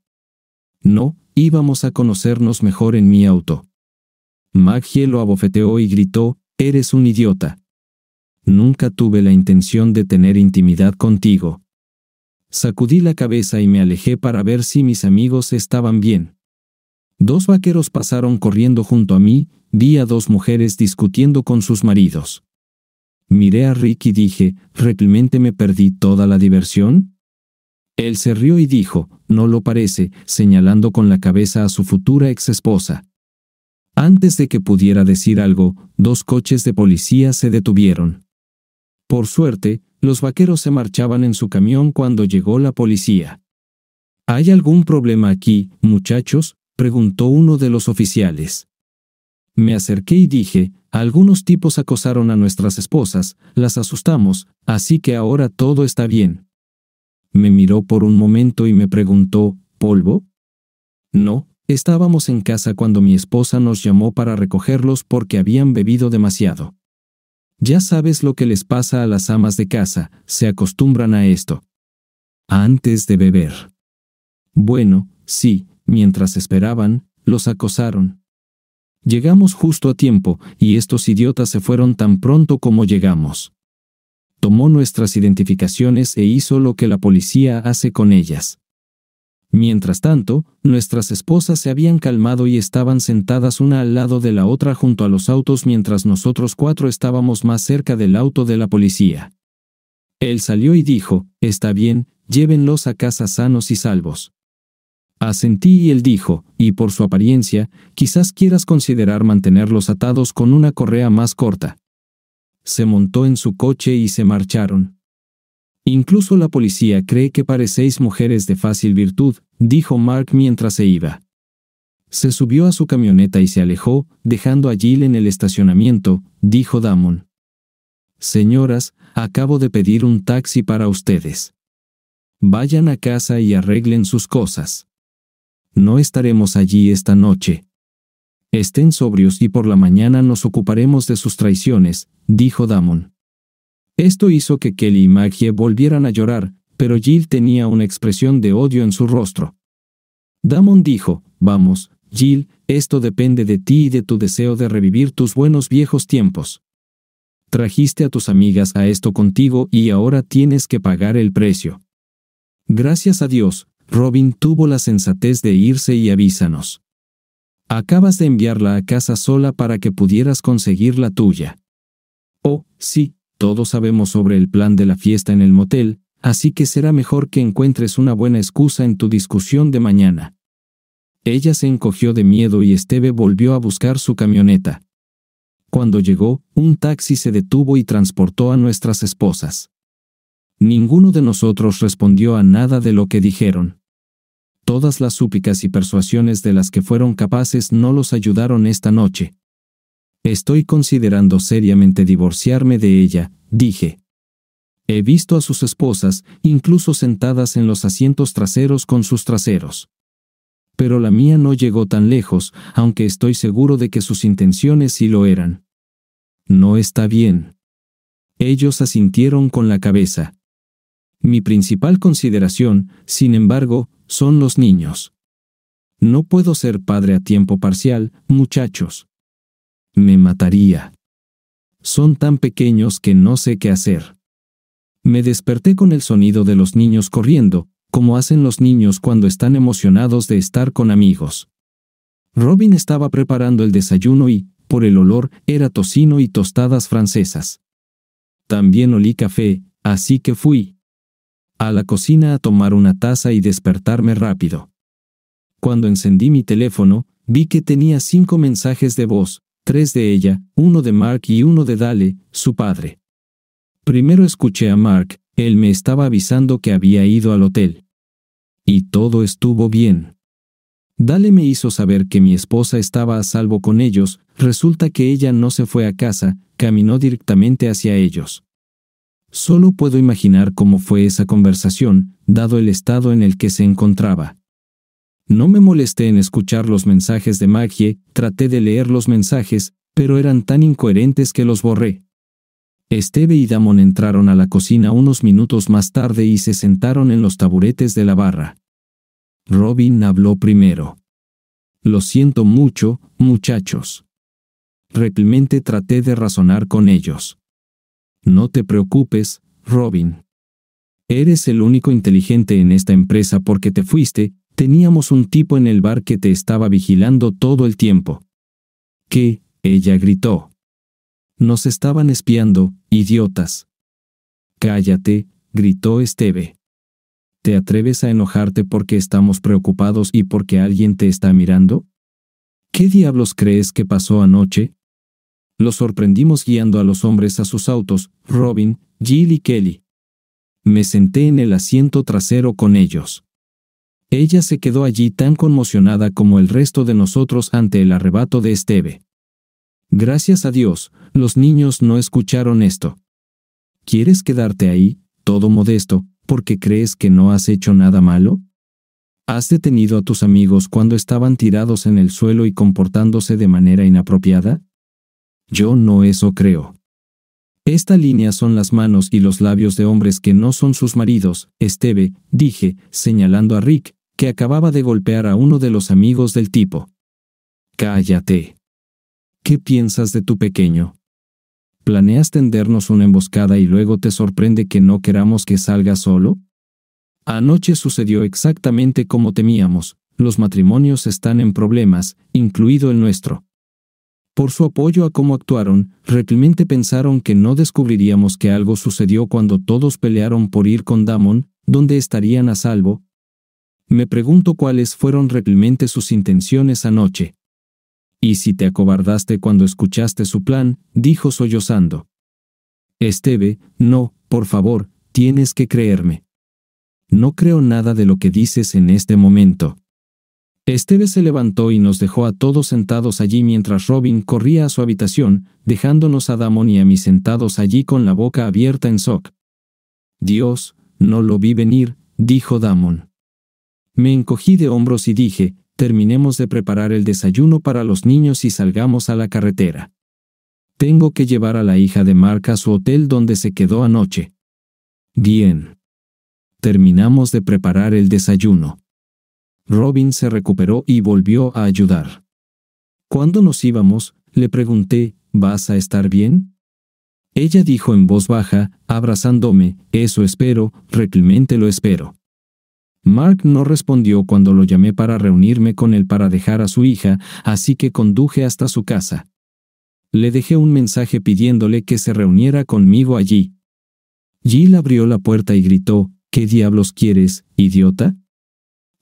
No, íbamos a conocernos mejor en mi auto. Maggie lo abofeteó y gritó, Eres un idiota. Nunca tuve la intención de tener intimidad contigo. Sacudí la cabeza y me alejé para ver si mis amigos estaban bien. Dos vaqueros pasaron corriendo junto a mí, vi a dos mujeres discutiendo con sus maridos. Miré a Rick y dije, ¿realmente me perdí toda la diversión? Él se rió y dijo, no lo parece, señalando con la cabeza a su futura exesposa. Antes de que pudiera decir algo, dos coches de policía se detuvieron. Por suerte, los vaqueros se marchaban en su camión cuando llegó la policía. ¿Hay algún problema aquí, muchachos? preguntó uno de los oficiales. Me acerqué y dije, algunos tipos acosaron a nuestras esposas, las asustamos, así que ahora todo está bien. Me miró por un momento y me preguntó, ¿polvo? No, estábamos en casa cuando mi esposa nos llamó para recogerlos porque habían bebido demasiado. Ya sabes lo que les pasa a las amas de casa, se acostumbran a esto. Antes de beber. Bueno, sí, Mientras esperaban, los acosaron. Llegamos justo a tiempo, y estos idiotas se fueron tan pronto como llegamos. Tomó nuestras identificaciones e hizo lo que la policía hace con ellas. Mientras tanto, nuestras esposas se habían calmado y estaban sentadas una al lado de la otra junto a los autos mientras nosotros cuatro estábamos más cerca del auto de la policía. Él salió y dijo, Está bien, llévenlos a casa sanos y salvos. Asentí y él dijo, y por su apariencia, quizás quieras considerar mantenerlos atados con una correa más corta. Se montó en su coche y se marcharon. Incluso la policía cree que parecéis mujeres de fácil virtud, dijo Mark mientras se iba. Se subió a su camioneta y se alejó, dejando a Jill en el estacionamiento, dijo Damon. Señoras, acabo de pedir un taxi para ustedes. Vayan a casa y arreglen sus cosas no estaremos allí esta noche. Estén sobrios y por la mañana nos ocuparemos de sus traiciones, dijo Damon. Esto hizo que Kelly y Maggie volvieran a llorar, pero Jill tenía una expresión de odio en su rostro. Damon dijo, vamos, Jill, esto depende de ti y de tu deseo de revivir tus buenos viejos tiempos. Trajiste a tus amigas a esto contigo y ahora tienes que pagar el precio. Gracias a Dios, Robin tuvo la sensatez de irse y avísanos. Acabas de enviarla a casa sola para que pudieras conseguir la tuya. Oh, sí, todos sabemos sobre el plan de la fiesta en el motel, así que será mejor que encuentres una buena excusa en tu discusión de mañana. Ella se encogió de miedo y Esteve volvió a buscar su camioneta. Cuando llegó, un taxi se detuvo y transportó a nuestras esposas. Ninguno de nosotros respondió a nada de lo que dijeron. Todas las súplicas y persuasiones de las que fueron capaces no los ayudaron esta noche. Estoy considerando seriamente divorciarme de ella, dije. He visto a sus esposas, incluso sentadas en los asientos traseros con sus traseros. Pero la mía no llegó tan lejos, aunque estoy seguro de que sus intenciones sí lo eran. No está bien. Ellos asintieron con la cabeza. Mi principal consideración, sin embargo, son los niños. No puedo ser padre a tiempo parcial, muchachos. Me mataría. Son tan pequeños que no sé qué hacer. Me desperté con el sonido de los niños corriendo, como hacen los niños cuando están emocionados de estar con amigos. Robin estaba preparando el desayuno y, por el olor, era tocino y tostadas francesas. También olí café, así que fui a la cocina a tomar una taza y despertarme rápido. Cuando encendí mi teléfono, vi que tenía cinco mensajes de voz, tres de ella, uno de Mark y uno de Dale, su padre. Primero escuché a Mark, él me estaba avisando que había ido al hotel. Y todo estuvo bien. Dale me hizo saber que mi esposa estaba a salvo con ellos, resulta que ella no se fue a casa, caminó directamente hacia ellos. Solo puedo imaginar cómo fue esa conversación, dado el estado en el que se encontraba. No me molesté en escuchar los mensajes de Magie, traté de leer los mensajes, pero eran tan incoherentes que los borré. Esteve y Damon entraron a la cocina unos minutos más tarde y se sentaron en los taburetes de la barra. Robin habló primero. Lo siento mucho, muchachos. Replemente traté de razonar con ellos. No te preocupes, Robin. Eres el único inteligente en esta empresa porque te fuiste, teníamos un tipo en el bar que te estaba vigilando todo el tiempo. ¿Qué? ella gritó. Nos estaban espiando, idiotas. Cállate, gritó Esteve. ¿Te atreves a enojarte porque estamos preocupados y porque alguien te está mirando? ¿Qué diablos crees que pasó anoche? Los sorprendimos guiando a los hombres a sus autos, Robin, Jill y Kelly. Me senté en el asiento trasero con ellos. Ella se quedó allí tan conmocionada como el resto de nosotros ante el arrebato de Esteve. Gracias a Dios, los niños no escucharon esto. ¿Quieres quedarte ahí, todo modesto, porque crees que no has hecho nada malo? ¿Has detenido a tus amigos cuando estaban tirados en el suelo y comportándose de manera inapropiada? Yo no eso creo. Esta línea son las manos y los labios de hombres que no son sus maridos, Esteve, dije, señalando a Rick, que acababa de golpear a uno de los amigos del tipo. Cállate. ¿Qué piensas de tu pequeño? ¿Planeas tendernos una emboscada y luego te sorprende que no queramos que salga solo? Anoche sucedió exactamente como temíamos, los matrimonios están en problemas, incluido el nuestro. Por su apoyo a cómo actuaron, realmente pensaron que no descubriríamos que algo sucedió cuando todos pelearon por ir con Damon, donde estarían a salvo. Me pregunto cuáles fueron realmente sus intenciones anoche. Y si te acobardaste cuando escuchaste su plan, dijo sollozando. Esteve, no, por favor, tienes que creerme. No creo nada de lo que dices en este momento. Esteve se levantó y nos dejó a todos sentados allí mientras Robin corría a su habitación, dejándonos a Damon y a mí sentados allí con la boca abierta en shock. Dios, no lo vi venir, dijo Damon. Me encogí de hombros y dije, terminemos de preparar el desayuno para los niños y salgamos a la carretera. Tengo que llevar a la hija de Mark a su hotel donde se quedó anoche. Bien. Terminamos de preparar el desayuno. Robin se recuperó y volvió a ayudar. Cuando nos íbamos, le pregunté, ¿vas a estar bien? Ella dijo en voz baja, abrazándome, eso espero, realmente lo espero. Mark no respondió cuando lo llamé para reunirme con él para dejar a su hija, así que conduje hasta su casa. Le dejé un mensaje pidiéndole que se reuniera conmigo allí. Jill abrió la puerta y gritó, ¿Qué diablos quieres, idiota?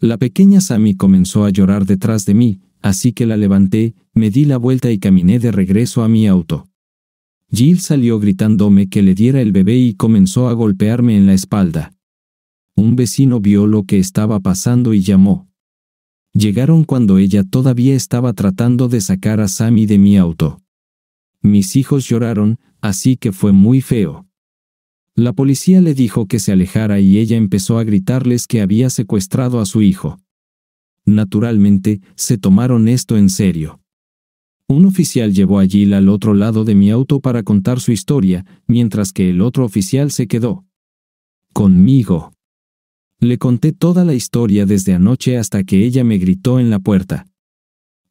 La pequeña Sammy comenzó a llorar detrás de mí, así que la levanté, me di la vuelta y caminé de regreso a mi auto. Jill salió gritándome que le diera el bebé y comenzó a golpearme en la espalda. Un vecino vio lo que estaba pasando y llamó. Llegaron cuando ella todavía estaba tratando de sacar a Sammy de mi auto. Mis hijos lloraron, así que fue muy feo. La policía le dijo que se alejara y ella empezó a gritarles que había secuestrado a su hijo. Naturalmente, se tomaron esto en serio. Un oficial llevó a Jill al otro lado de mi auto para contar su historia, mientras que el otro oficial se quedó. Conmigo. Le conté toda la historia desde anoche hasta que ella me gritó en la puerta.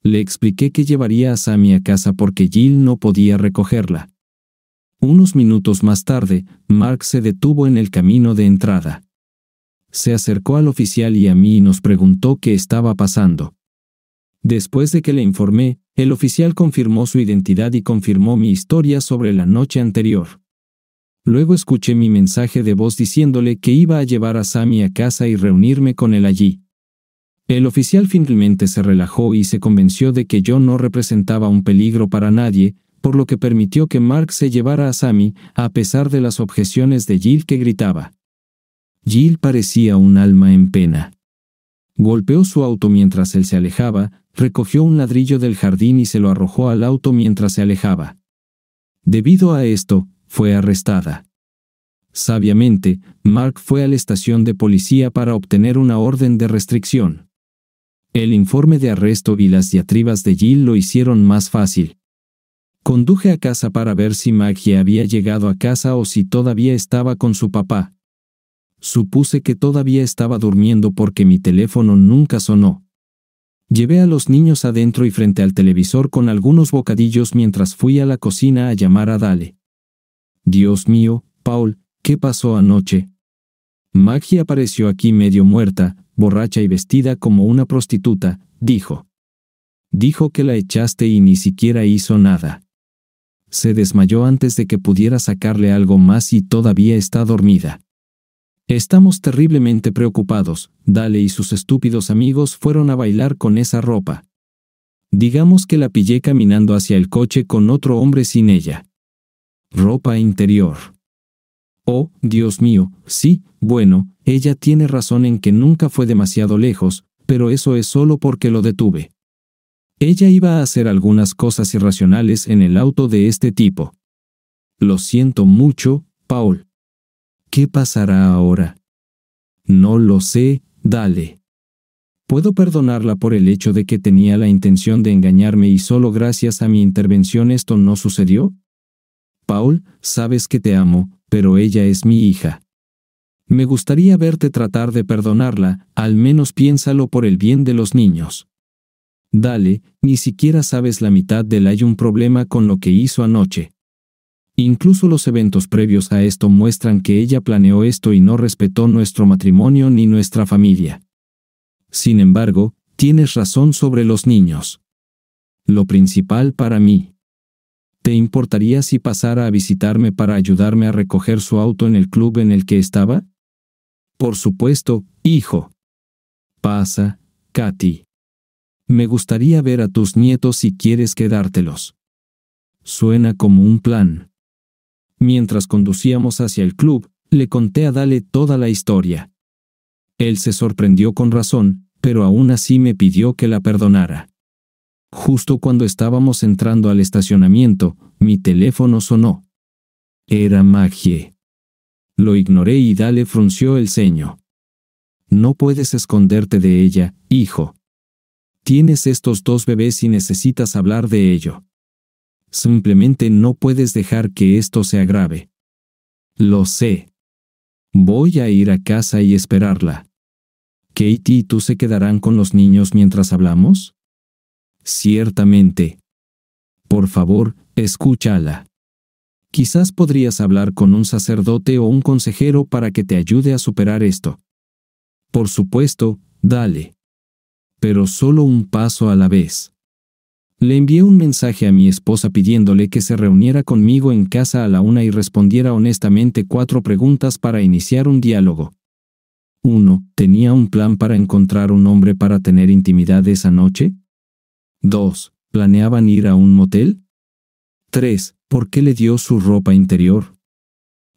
Le expliqué que llevaría a Sammy a casa porque Jill no podía recogerla. Unos minutos más tarde, Mark se detuvo en el camino de entrada. Se acercó al oficial y a mí y nos preguntó qué estaba pasando. Después de que le informé, el oficial confirmó su identidad y confirmó mi historia sobre la noche anterior. Luego escuché mi mensaje de voz diciéndole que iba a llevar a Sammy a casa y reunirme con él allí. El oficial finalmente se relajó y se convenció de que yo no representaba un peligro para nadie, por lo que permitió que Mark se llevara a Sammy, a pesar de las objeciones de Jill que gritaba. Jill parecía un alma en pena. Golpeó su auto mientras él se alejaba, recogió un ladrillo del jardín y se lo arrojó al auto mientras se alejaba. Debido a esto, fue arrestada. Sabiamente, Mark fue a la estación de policía para obtener una orden de restricción. El informe de arresto y las diatribas de Jill lo hicieron más fácil. Conduje a casa para ver si Maggie había llegado a casa o si todavía estaba con su papá. Supuse que todavía estaba durmiendo porque mi teléfono nunca sonó. Llevé a los niños adentro y frente al televisor con algunos bocadillos mientras fui a la cocina a llamar a Dale. Dios mío, Paul, ¿qué pasó anoche? Maggie apareció aquí medio muerta, borracha y vestida como una prostituta, dijo. Dijo que la echaste y ni siquiera hizo nada se desmayó antes de que pudiera sacarle algo más y todavía está dormida. Estamos terriblemente preocupados, Dale y sus estúpidos amigos fueron a bailar con esa ropa. Digamos que la pillé caminando hacia el coche con otro hombre sin ella. Ropa interior. Oh, Dios mío, sí, bueno, ella tiene razón en que nunca fue demasiado lejos, pero eso es solo porque lo detuve. Ella iba a hacer algunas cosas irracionales en el auto de este tipo. Lo siento mucho, Paul. ¿Qué pasará ahora? No lo sé, dale. Puedo perdonarla por el hecho de que tenía la intención de engañarme y solo gracias a mi intervención esto no sucedió. Paul, sabes que te amo, pero ella es mi hija. Me gustaría verte tratar de perdonarla, al menos piénsalo por el bien de los niños. Dale, ni siquiera sabes la mitad del hay un problema con lo que hizo anoche. Incluso los eventos previos a esto muestran que ella planeó esto y no respetó nuestro matrimonio ni nuestra familia. Sin embargo, tienes razón sobre los niños. Lo principal para mí. ¿Te importaría si pasara a visitarme para ayudarme a recoger su auto en el club en el que estaba? Por supuesto, hijo. Pasa, Katy. Me gustaría ver a tus nietos si quieres quedártelos. Suena como un plan. Mientras conducíamos hacia el club, le conté a Dale toda la historia. Él se sorprendió con razón, pero aún así me pidió que la perdonara. Justo cuando estábamos entrando al estacionamiento, mi teléfono sonó. Era Magie. Lo ignoré y Dale frunció el ceño. No puedes esconderte de ella, hijo. Tienes estos dos bebés y necesitas hablar de ello. Simplemente no puedes dejar que esto se agrave. Lo sé. Voy a ir a casa y esperarla. ¿Katie y tú se quedarán con los niños mientras hablamos? Ciertamente. Por favor, escúchala. Quizás podrías hablar con un sacerdote o un consejero para que te ayude a superar esto. Por supuesto, dale pero solo un paso a la vez. Le envié un mensaje a mi esposa pidiéndole que se reuniera conmigo en casa a la una y respondiera honestamente cuatro preguntas para iniciar un diálogo. 1. ¿Tenía un plan para encontrar un hombre para tener intimidad esa noche? 2. ¿Planeaban ir a un motel? 3. ¿Por qué le dio su ropa interior?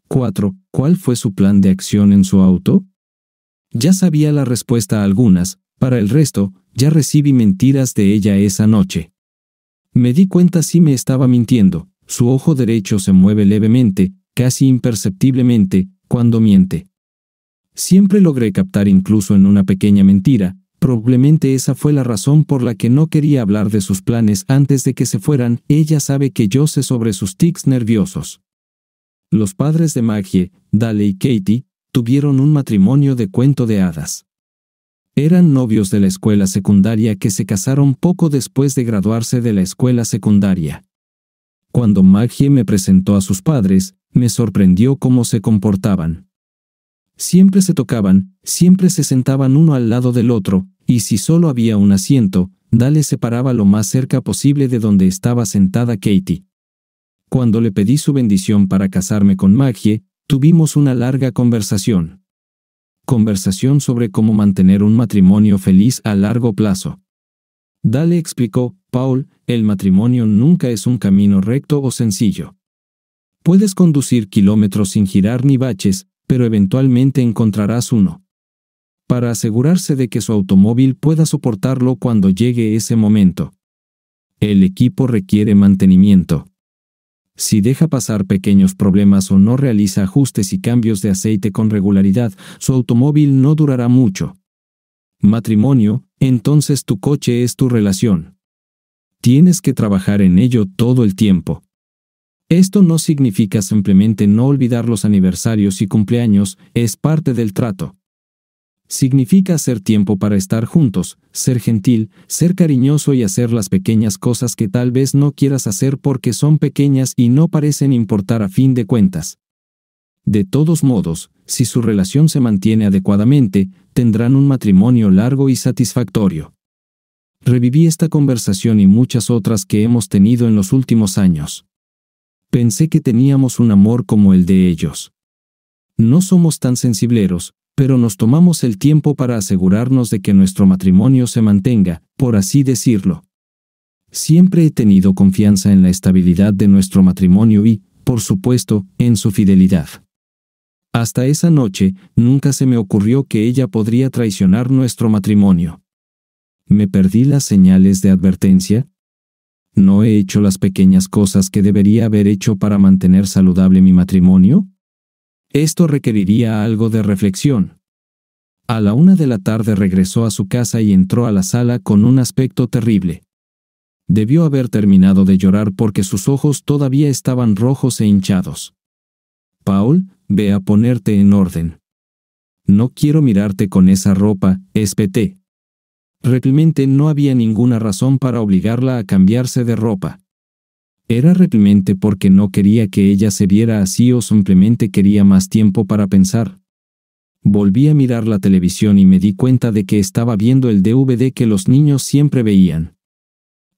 4. ¿Cuál fue su plan de acción en su auto? Ya sabía la respuesta a algunas, para el resto, ya recibí mentiras de ella esa noche. Me di cuenta si me estaba mintiendo, su ojo derecho se mueve levemente, casi imperceptiblemente, cuando miente. Siempre logré captar incluso en una pequeña mentira, probablemente esa fue la razón por la que no quería hablar de sus planes antes de que se fueran, ella sabe que yo sé sobre sus tics nerviosos. Los padres de Maggie, Dale y Katie, tuvieron un matrimonio de cuento de hadas. Eran novios de la escuela secundaria que se casaron poco después de graduarse de la escuela secundaria. Cuando Maggie me presentó a sus padres, me sorprendió cómo se comportaban. Siempre se tocaban, siempre se sentaban uno al lado del otro, y si solo había un asiento, Dale se paraba lo más cerca posible de donde estaba sentada Katie. Cuando le pedí su bendición para casarme con Maggie, tuvimos una larga conversación. Conversación sobre cómo mantener un matrimonio feliz a largo plazo. Dale explicó, Paul, el matrimonio nunca es un camino recto o sencillo. Puedes conducir kilómetros sin girar ni baches, pero eventualmente encontrarás uno. Para asegurarse de que su automóvil pueda soportarlo cuando llegue ese momento. El equipo requiere mantenimiento. Si deja pasar pequeños problemas o no realiza ajustes y cambios de aceite con regularidad, su automóvil no durará mucho. Matrimonio, entonces tu coche es tu relación. Tienes que trabajar en ello todo el tiempo. Esto no significa simplemente no olvidar los aniversarios y cumpleaños, es parte del trato. Significa hacer tiempo para estar juntos, ser gentil, ser cariñoso y hacer las pequeñas cosas que tal vez no quieras hacer porque son pequeñas y no parecen importar a fin de cuentas. De todos modos, si su relación se mantiene adecuadamente, tendrán un matrimonio largo y satisfactorio. Reviví esta conversación y muchas otras que hemos tenido en los últimos años. Pensé que teníamos un amor como el de ellos. No somos tan sensibleros, pero nos tomamos el tiempo para asegurarnos de que nuestro matrimonio se mantenga, por así decirlo. Siempre he tenido confianza en la estabilidad de nuestro matrimonio y, por supuesto, en su fidelidad. Hasta esa noche, nunca se me ocurrió que ella podría traicionar nuestro matrimonio. ¿Me perdí las señales de advertencia? ¿No he hecho las pequeñas cosas que debería haber hecho para mantener saludable mi matrimonio? Esto requeriría algo de reflexión. A la una de la tarde regresó a su casa y entró a la sala con un aspecto terrible. Debió haber terminado de llorar porque sus ojos todavía estaban rojos e hinchados. Paul, ve a ponerte en orden. No quiero mirarte con esa ropa, espeté. Realmente no había ninguna razón para obligarla a cambiarse de ropa. ¿Era reprimente porque no quería que ella se viera así o simplemente quería más tiempo para pensar? Volví a mirar la televisión y me di cuenta de que estaba viendo el DVD que los niños siempre veían.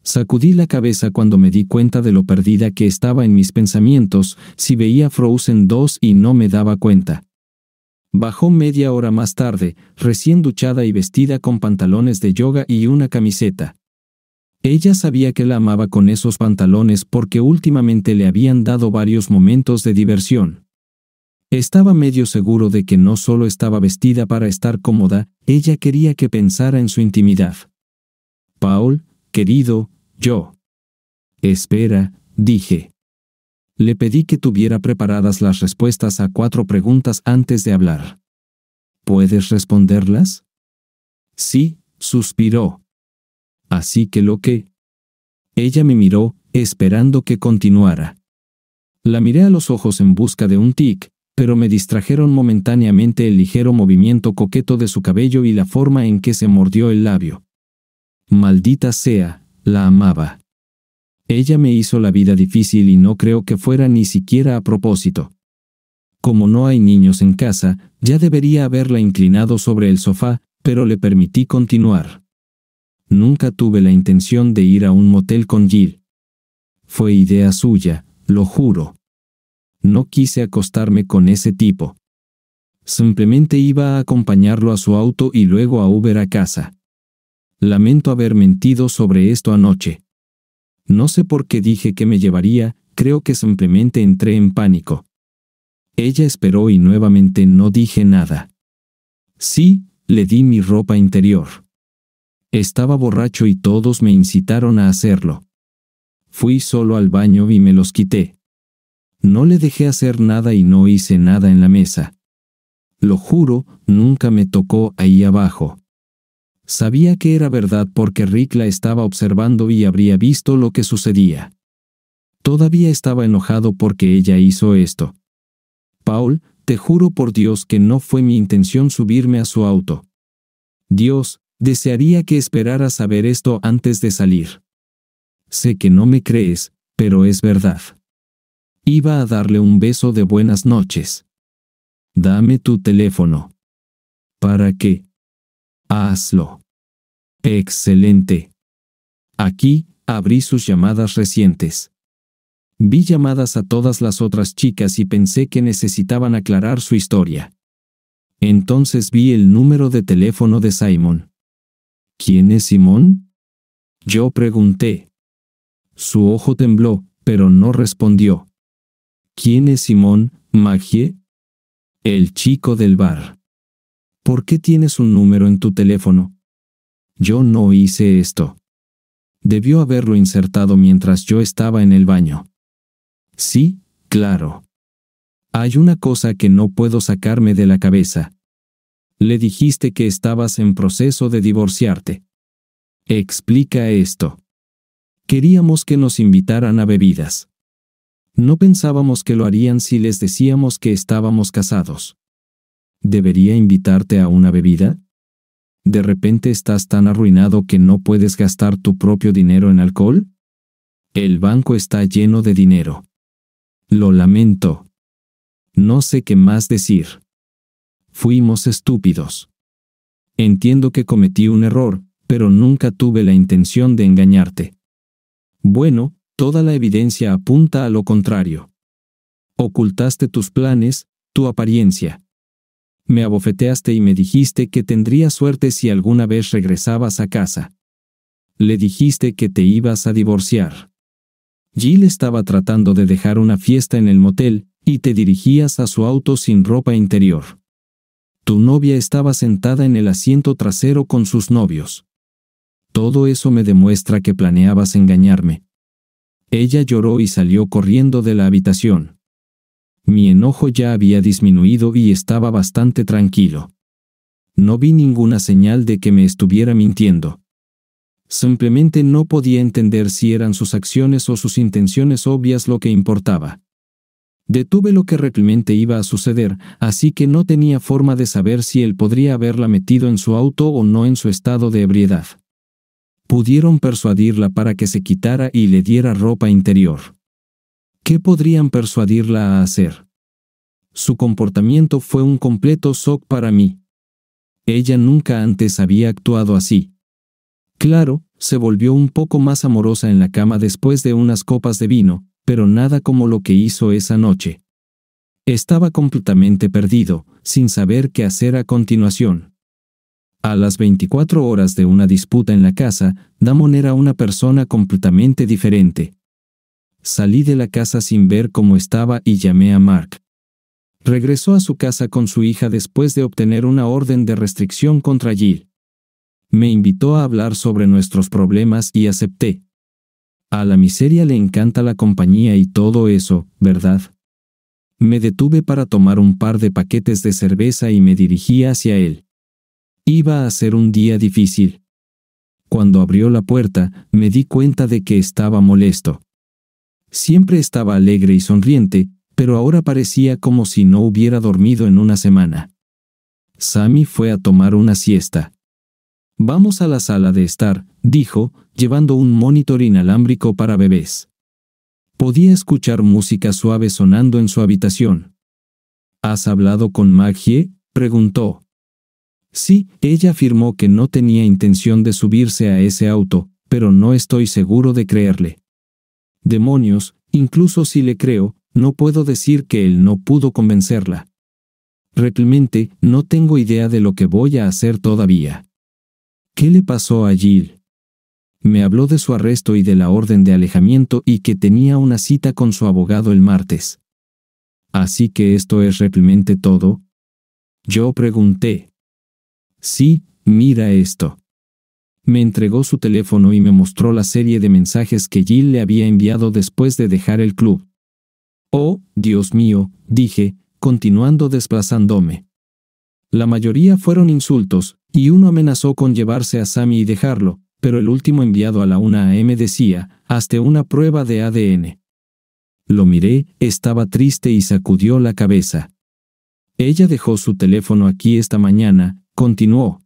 Sacudí la cabeza cuando me di cuenta de lo perdida que estaba en mis pensamientos si veía Frozen 2 y no me daba cuenta. Bajó media hora más tarde, recién duchada y vestida con pantalones de yoga y una camiseta. Ella sabía que la amaba con esos pantalones porque últimamente le habían dado varios momentos de diversión. Estaba medio seguro de que no solo estaba vestida para estar cómoda, ella quería que pensara en su intimidad. Paul, querido, yo. Espera, dije. Le pedí que tuviera preparadas las respuestas a cuatro preguntas antes de hablar. ¿Puedes responderlas? Sí, suspiró. Así que lo que... Ella me miró, esperando que continuara. La miré a los ojos en busca de un tic, pero me distrajeron momentáneamente el ligero movimiento coqueto de su cabello y la forma en que se mordió el labio. Maldita sea, la amaba. Ella me hizo la vida difícil y no creo que fuera ni siquiera a propósito. Como no hay niños en casa, ya debería haberla inclinado sobre el sofá, pero le permití continuar. Nunca tuve la intención de ir a un motel con Jill. Fue idea suya, lo juro. No quise acostarme con ese tipo. Simplemente iba a acompañarlo a su auto y luego a Uber a casa. Lamento haber mentido sobre esto anoche. No sé por qué dije que me llevaría, creo que simplemente entré en pánico. Ella esperó y nuevamente no dije nada. Sí, le di mi ropa interior. Estaba borracho y todos me incitaron a hacerlo. Fui solo al baño y me los quité. No le dejé hacer nada y no hice nada en la mesa. Lo juro, nunca me tocó ahí abajo. Sabía que era verdad porque Rick la estaba observando y habría visto lo que sucedía. Todavía estaba enojado porque ella hizo esto. Paul, te juro por Dios que no fue mi intención subirme a su auto. Dios, Desearía que esperara saber esto antes de salir. Sé que no me crees, pero es verdad. Iba a darle un beso de buenas noches. Dame tu teléfono. ¿Para qué? Hazlo. Excelente. Aquí, abrí sus llamadas recientes. Vi llamadas a todas las otras chicas y pensé que necesitaban aclarar su historia. Entonces vi el número de teléfono de Simon. ¿Quién es Simón? Yo pregunté. Su ojo tembló, pero no respondió. ¿Quién es Simón, Magie? El chico del bar. ¿Por qué tienes un número en tu teléfono? Yo no hice esto. Debió haberlo insertado mientras yo estaba en el baño. Sí, claro. Hay una cosa que no puedo sacarme de la cabeza. Le dijiste que estabas en proceso de divorciarte. Explica esto. Queríamos que nos invitaran a bebidas. No pensábamos que lo harían si les decíamos que estábamos casados. ¿Debería invitarte a una bebida? ¿De repente estás tan arruinado que no puedes gastar tu propio dinero en alcohol? El banco está lleno de dinero. Lo lamento. No sé qué más decir fuimos estúpidos. Entiendo que cometí un error, pero nunca tuve la intención de engañarte. Bueno, toda la evidencia apunta a lo contrario. Ocultaste tus planes, tu apariencia. Me abofeteaste y me dijiste que tendría suerte si alguna vez regresabas a casa. Le dijiste que te ibas a divorciar. Jill estaba tratando de dejar una fiesta en el motel, y te dirigías a su auto sin ropa interior. Tu novia estaba sentada en el asiento trasero con sus novios. Todo eso me demuestra que planeabas engañarme. Ella lloró y salió corriendo de la habitación. Mi enojo ya había disminuido y estaba bastante tranquilo. No vi ninguna señal de que me estuviera mintiendo. Simplemente no podía entender si eran sus acciones o sus intenciones obvias lo que importaba. Detuve lo que realmente iba a suceder, así que no tenía forma de saber si él podría haberla metido en su auto o no en su estado de ebriedad. Pudieron persuadirla para que se quitara y le diera ropa interior. ¿Qué podrían persuadirla a hacer? Su comportamiento fue un completo shock para mí. Ella nunca antes había actuado así. Claro, se volvió un poco más amorosa en la cama después de unas copas de vino, pero nada como lo que hizo esa noche. Estaba completamente perdido, sin saber qué hacer a continuación. A las 24 horas de una disputa en la casa, Damon era una persona completamente diferente. Salí de la casa sin ver cómo estaba y llamé a Mark. Regresó a su casa con su hija después de obtener una orden de restricción contra Jill. Me invitó a hablar sobre nuestros problemas y acepté. A la miseria le encanta la compañía y todo eso, ¿verdad? Me detuve para tomar un par de paquetes de cerveza y me dirigí hacia él. Iba a ser un día difícil. Cuando abrió la puerta, me di cuenta de que estaba molesto. Siempre estaba alegre y sonriente, pero ahora parecía como si no hubiera dormido en una semana. Sammy fue a tomar una siesta. Vamos a la sala de estar, dijo, llevando un monitor inalámbrico para bebés. Podía escuchar música suave sonando en su habitación. ¿Has hablado con Maggie? preguntó. Sí, ella afirmó que no tenía intención de subirse a ese auto, pero no estoy seguro de creerle. Demonios, incluso si le creo, no puedo decir que él no pudo convencerla. Realmente, no tengo idea de lo que voy a hacer todavía. ¿Qué le pasó a Jill? Me habló de su arresto y de la orden de alejamiento y que tenía una cita con su abogado el martes. Así que esto es realmente todo. Yo pregunté. Sí, mira esto. Me entregó su teléfono y me mostró la serie de mensajes que Jill le había enviado después de dejar el club. Oh, Dios mío, dije, continuando desplazándome. La mayoría fueron insultos, y uno amenazó con llevarse a Sammy y dejarlo, pero el último enviado a la 1 AM decía, hazte una prueba de ADN. Lo miré, estaba triste y sacudió la cabeza. Ella dejó su teléfono aquí esta mañana, continuó.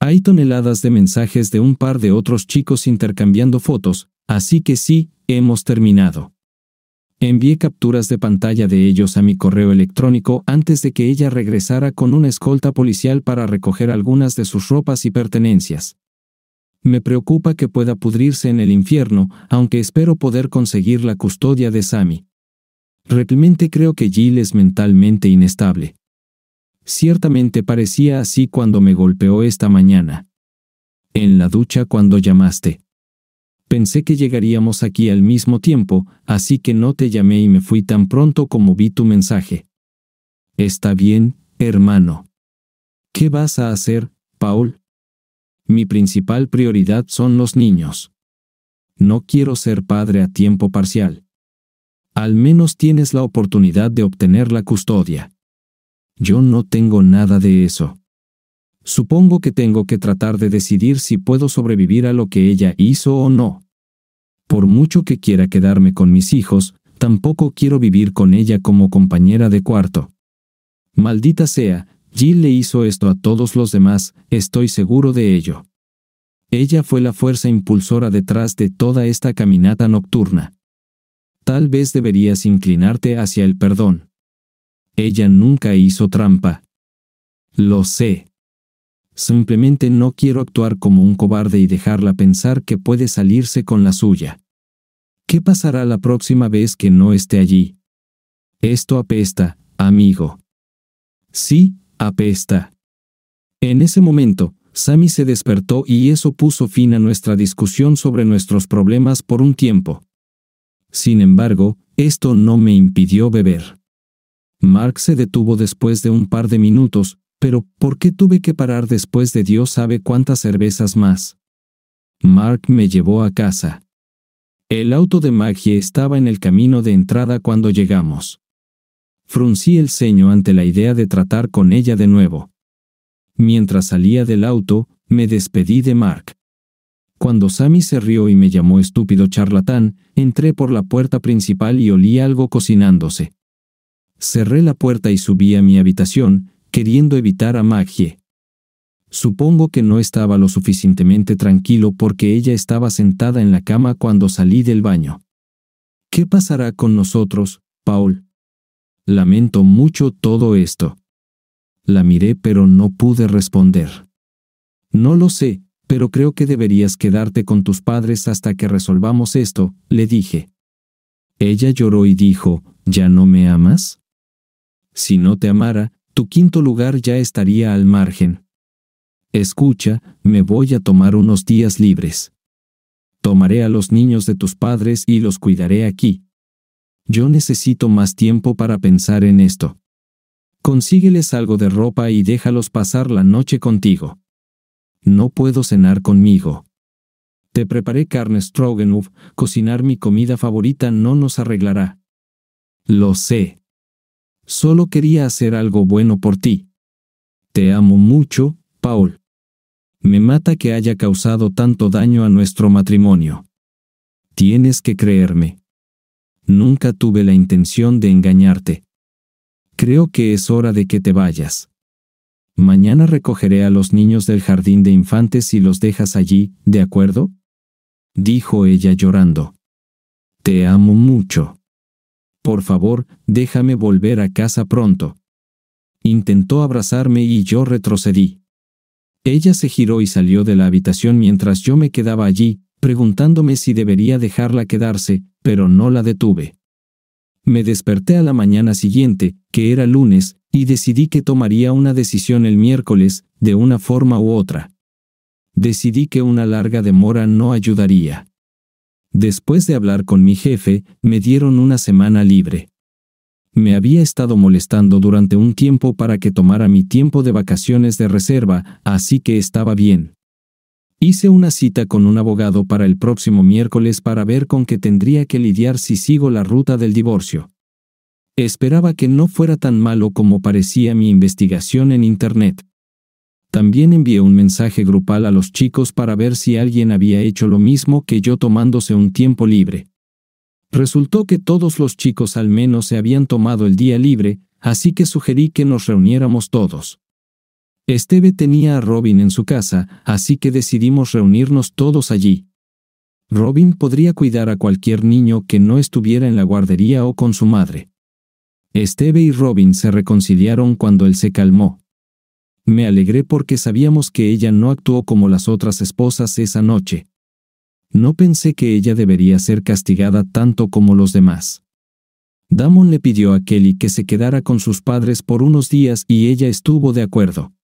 Hay toneladas de mensajes de un par de otros chicos intercambiando fotos, así que sí, hemos terminado. Envié capturas de pantalla de ellos a mi correo electrónico antes de que ella regresara con una escolta policial para recoger algunas de sus ropas y pertenencias me preocupa que pueda pudrirse en el infierno, aunque espero poder conseguir la custodia de Sammy. Realmente creo que Jill es mentalmente inestable. Ciertamente parecía así cuando me golpeó esta mañana. En la ducha cuando llamaste. Pensé que llegaríamos aquí al mismo tiempo, así que no te llamé y me fui tan pronto como vi tu mensaje. Está bien, hermano. ¿Qué vas a hacer, Paul? Mi principal prioridad son los niños. No quiero ser padre a tiempo parcial. Al menos tienes la oportunidad de obtener la custodia. Yo no tengo nada de eso. Supongo que tengo que tratar de decidir si puedo sobrevivir a lo que ella hizo o no. Por mucho que quiera quedarme con mis hijos, tampoco quiero vivir con ella como compañera de cuarto. Maldita sea, Jill le hizo esto a todos los demás, estoy seguro de ello. Ella fue la fuerza impulsora detrás de toda esta caminata nocturna. Tal vez deberías inclinarte hacia el perdón. Ella nunca hizo trampa. Lo sé. Simplemente no quiero actuar como un cobarde y dejarla pensar que puede salirse con la suya. ¿Qué pasará la próxima vez que no esté allí? Esto apesta, amigo. Sí, apesta. En ese momento, Sammy se despertó y eso puso fin a nuestra discusión sobre nuestros problemas por un tiempo. Sin embargo, esto no me impidió beber. Mark se detuvo después de un par de minutos, pero ¿por qué tuve que parar después de Dios sabe cuántas cervezas más? Mark me llevó a casa. El auto de Maggie estaba en el camino de entrada cuando llegamos. Fruncí el ceño ante la idea de tratar con ella de nuevo. Mientras salía del auto, me despedí de Mark. Cuando Sammy se rió y me llamó estúpido charlatán, entré por la puerta principal y olí algo cocinándose. Cerré la puerta y subí a mi habitación, queriendo evitar a Maggie. Supongo que no estaba lo suficientemente tranquilo porque ella estaba sentada en la cama cuando salí del baño. ¿Qué pasará con nosotros, Paul? Lamento mucho todo esto. La miré pero no pude responder. No lo sé, pero creo que deberías quedarte con tus padres hasta que resolvamos esto, le dije. Ella lloró y dijo, ¿Ya no me amas? Si no te amara, tu quinto lugar ya estaría al margen. Escucha, me voy a tomar unos días libres. Tomaré a los niños de tus padres y los cuidaré aquí, yo necesito más tiempo para pensar en esto. Consígueles algo de ropa y déjalos pasar la noche contigo. No puedo cenar conmigo. Te preparé carne stroganoff, cocinar mi comida favorita no nos arreglará. Lo sé. Solo quería hacer algo bueno por ti. Te amo mucho, Paul. Me mata que haya causado tanto daño a nuestro matrimonio. Tienes que creerme. Nunca tuve la intención de engañarte. Creo que es hora de que te vayas. Mañana recogeré a los niños del jardín de infantes y los dejas allí, ¿de acuerdo? Dijo ella llorando. Te amo mucho. Por favor, déjame volver a casa pronto. Intentó abrazarme y yo retrocedí. Ella se giró y salió de la habitación mientras yo me quedaba allí, preguntándome si debería dejarla quedarse, pero no la detuve. Me desperté a la mañana siguiente, que era lunes, y decidí que tomaría una decisión el miércoles, de una forma u otra. Decidí que una larga demora no ayudaría. Después de hablar con mi jefe, me dieron una semana libre. Me había estado molestando durante un tiempo para que tomara mi tiempo de vacaciones de reserva, así que estaba bien. Hice una cita con un abogado para el próximo miércoles para ver con qué tendría que lidiar si sigo la ruta del divorcio. Esperaba que no fuera tan malo como parecía mi investigación en Internet. También envié un mensaje grupal a los chicos para ver si alguien había hecho lo mismo que yo tomándose un tiempo libre. Resultó que todos los chicos al menos se habían tomado el día libre, así que sugerí que nos reuniéramos todos. Esteve tenía a Robin en su casa, así que decidimos reunirnos todos allí. Robin podría cuidar a cualquier niño que no estuviera en la guardería o con su madre. Esteve y Robin se reconciliaron cuando él se calmó. Me alegré porque sabíamos que ella no actuó como las otras esposas esa noche. No pensé que ella debería ser castigada tanto como los demás. Damon le pidió a Kelly que se quedara con sus padres por unos días y ella estuvo de acuerdo.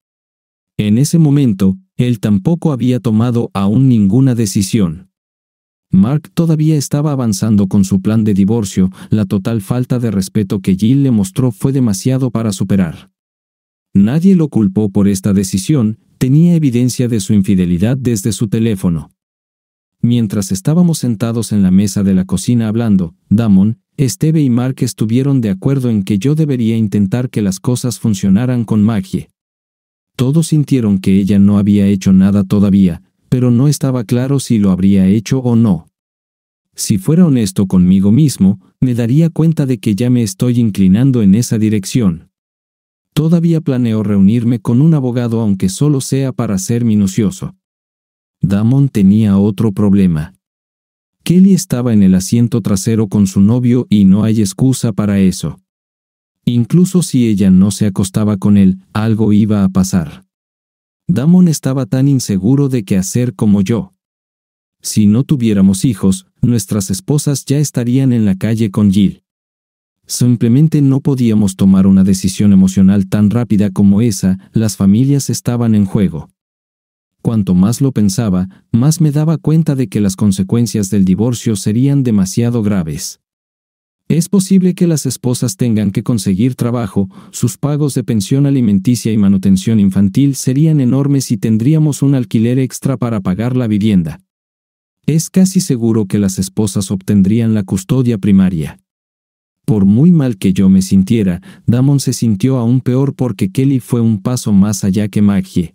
En ese momento, él tampoco había tomado aún ninguna decisión. Mark todavía estaba avanzando con su plan de divorcio, la total falta de respeto que Jill le mostró fue demasiado para superar. Nadie lo culpó por esta decisión, tenía evidencia de su infidelidad desde su teléfono. Mientras estábamos sentados en la mesa de la cocina hablando, Damon, Esteve y Mark estuvieron de acuerdo en que yo debería intentar que las cosas funcionaran con Maggie. Todos sintieron que ella no había hecho nada todavía, pero no estaba claro si lo habría hecho o no. Si fuera honesto conmigo mismo, me daría cuenta de que ya me estoy inclinando en esa dirección. Todavía planeo reunirme con un abogado aunque solo sea para ser minucioso. Damon tenía otro problema. Kelly estaba en el asiento trasero con su novio y no hay excusa para eso. Incluso si ella no se acostaba con él, algo iba a pasar. Damon estaba tan inseguro de qué hacer como yo. Si no tuviéramos hijos, nuestras esposas ya estarían en la calle con Jill. Simplemente no podíamos tomar una decisión emocional tan rápida como esa, las familias estaban en juego. Cuanto más lo pensaba, más me daba cuenta de que las consecuencias del divorcio serían demasiado graves. Es posible que las esposas tengan que conseguir trabajo, sus pagos de pensión alimenticia y manutención infantil serían enormes y tendríamos un alquiler extra para pagar la vivienda. Es casi seguro que las esposas obtendrían la custodia primaria. Por muy mal que yo me sintiera, Damon se sintió aún peor porque Kelly fue un paso más allá que Maggie.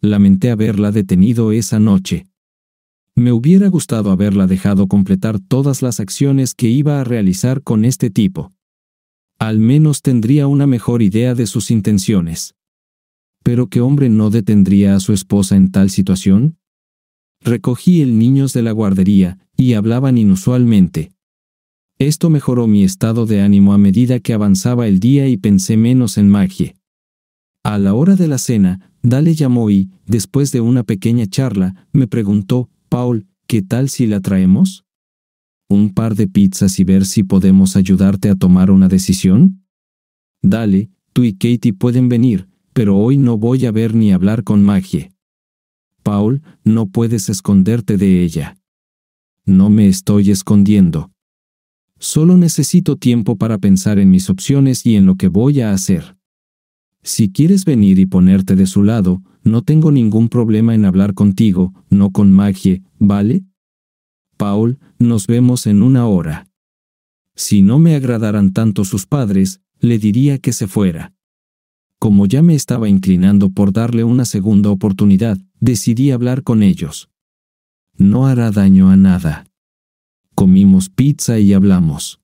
Lamenté haberla detenido esa noche. Me hubiera gustado haberla dejado completar todas las acciones que iba a realizar con este tipo. Al menos tendría una mejor idea de sus intenciones. Pero ¿qué hombre no detendría a su esposa en tal situación? Recogí el niños de la guardería, y hablaban inusualmente. Esto mejoró mi estado de ánimo a medida que avanzaba el día y pensé menos en magie. A la hora de la cena, Dale llamó y, después de una pequeña charla, me preguntó, Paul, ¿qué tal si la traemos? ¿Un par de pizzas y ver si podemos ayudarte a tomar una decisión? Dale, tú y Katie pueden venir, pero hoy no voy a ver ni hablar con Maggie. Paul, no puedes esconderte de ella. No me estoy escondiendo. Solo necesito tiempo para pensar en mis opciones y en lo que voy a hacer. Si quieres venir y ponerte de su lado, no tengo ningún problema en hablar contigo, no con magie, ¿vale? Paul, nos vemos en una hora. Si no me agradaran tanto sus padres, le diría que se fuera. Como ya me estaba inclinando por darle una segunda oportunidad, decidí hablar con ellos. No hará daño a nada. Comimos pizza y hablamos.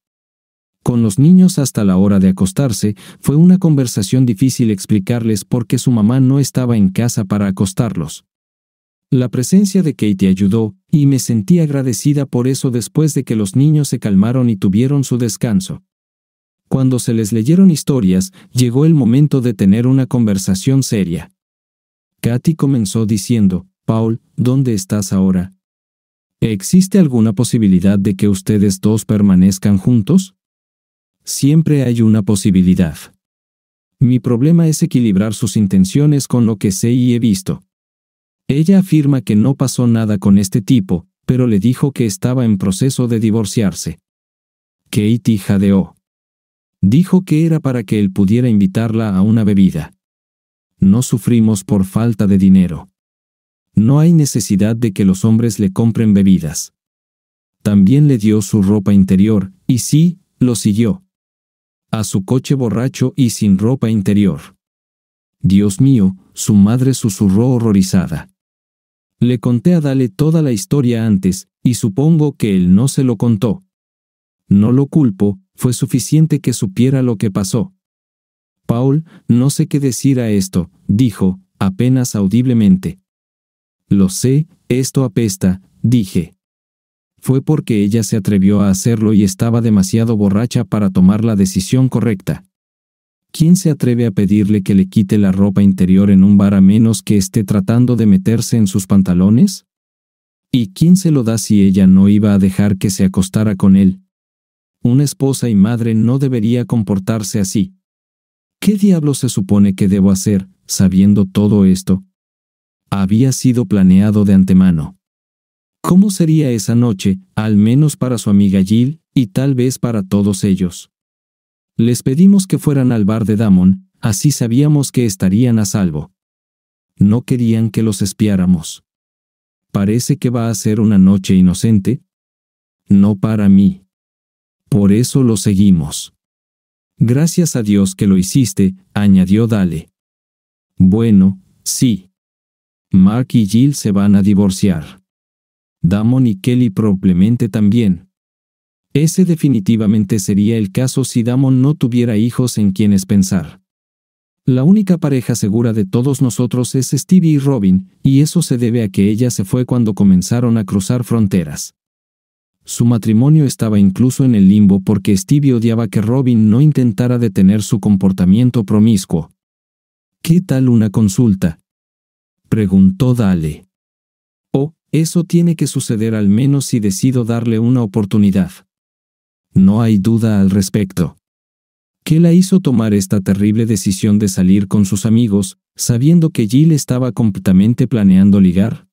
Con los niños hasta la hora de acostarse, fue una conversación difícil explicarles por qué su mamá no estaba en casa para acostarlos. La presencia de Katie ayudó, y me sentí agradecida por eso después de que los niños se calmaron y tuvieron su descanso. Cuando se les leyeron historias, llegó el momento de tener una conversación seria. Katie comenzó diciendo, Paul, ¿dónde estás ahora? ¿Existe alguna posibilidad de que ustedes dos permanezcan juntos? siempre hay una posibilidad. Mi problema es equilibrar sus intenciones con lo que sé y he visto. Ella afirma que no pasó nada con este tipo, pero le dijo que estaba en proceso de divorciarse. Katie jadeó. Dijo que era para que él pudiera invitarla a una bebida. No sufrimos por falta de dinero. No hay necesidad de que los hombres le compren bebidas. También le dio su ropa interior, y sí, lo siguió a su coche borracho y sin ropa interior. Dios mío, su madre susurró horrorizada. Le conté a Dale toda la historia antes, y supongo que él no se lo contó. No lo culpo, fue suficiente que supiera lo que pasó. Paul, no sé qué decir a esto, dijo, apenas audiblemente. Lo sé, esto apesta, dije fue porque ella se atrevió a hacerlo y estaba demasiado borracha para tomar la decisión correcta. ¿Quién se atreve a pedirle que le quite la ropa interior en un bar a menos que esté tratando de meterse en sus pantalones? ¿Y quién se lo da si ella no iba a dejar que se acostara con él? Una esposa y madre no debería comportarse así. ¿Qué diablo se supone que debo hacer, sabiendo todo esto? Había sido planeado de antemano. ¿Cómo sería esa noche, al menos para su amiga Jill, y tal vez para todos ellos? Les pedimos que fueran al bar de Damon, así sabíamos que estarían a salvo. No querían que los espiáramos. Parece que va a ser una noche inocente. No para mí. Por eso lo seguimos. Gracias a Dios que lo hiciste, añadió Dale. Bueno, sí. Mark y Jill se van a divorciar. Damon y Kelly probablemente también. Ese definitivamente sería el caso si Damon no tuviera hijos en quienes pensar. La única pareja segura de todos nosotros es Stevie y Robin, y eso se debe a que ella se fue cuando comenzaron a cruzar fronteras. Su matrimonio estaba incluso en el limbo porque Stevie odiaba que Robin no intentara detener su comportamiento promiscuo. ¿Qué tal una consulta? preguntó Dale. Eso tiene que suceder al menos si decido darle una oportunidad. No hay duda al respecto. ¿Qué la hizo tomar esta terrible decisión de salir con sus amigos, sabiendo que Jill estaba completamente planeando ligar?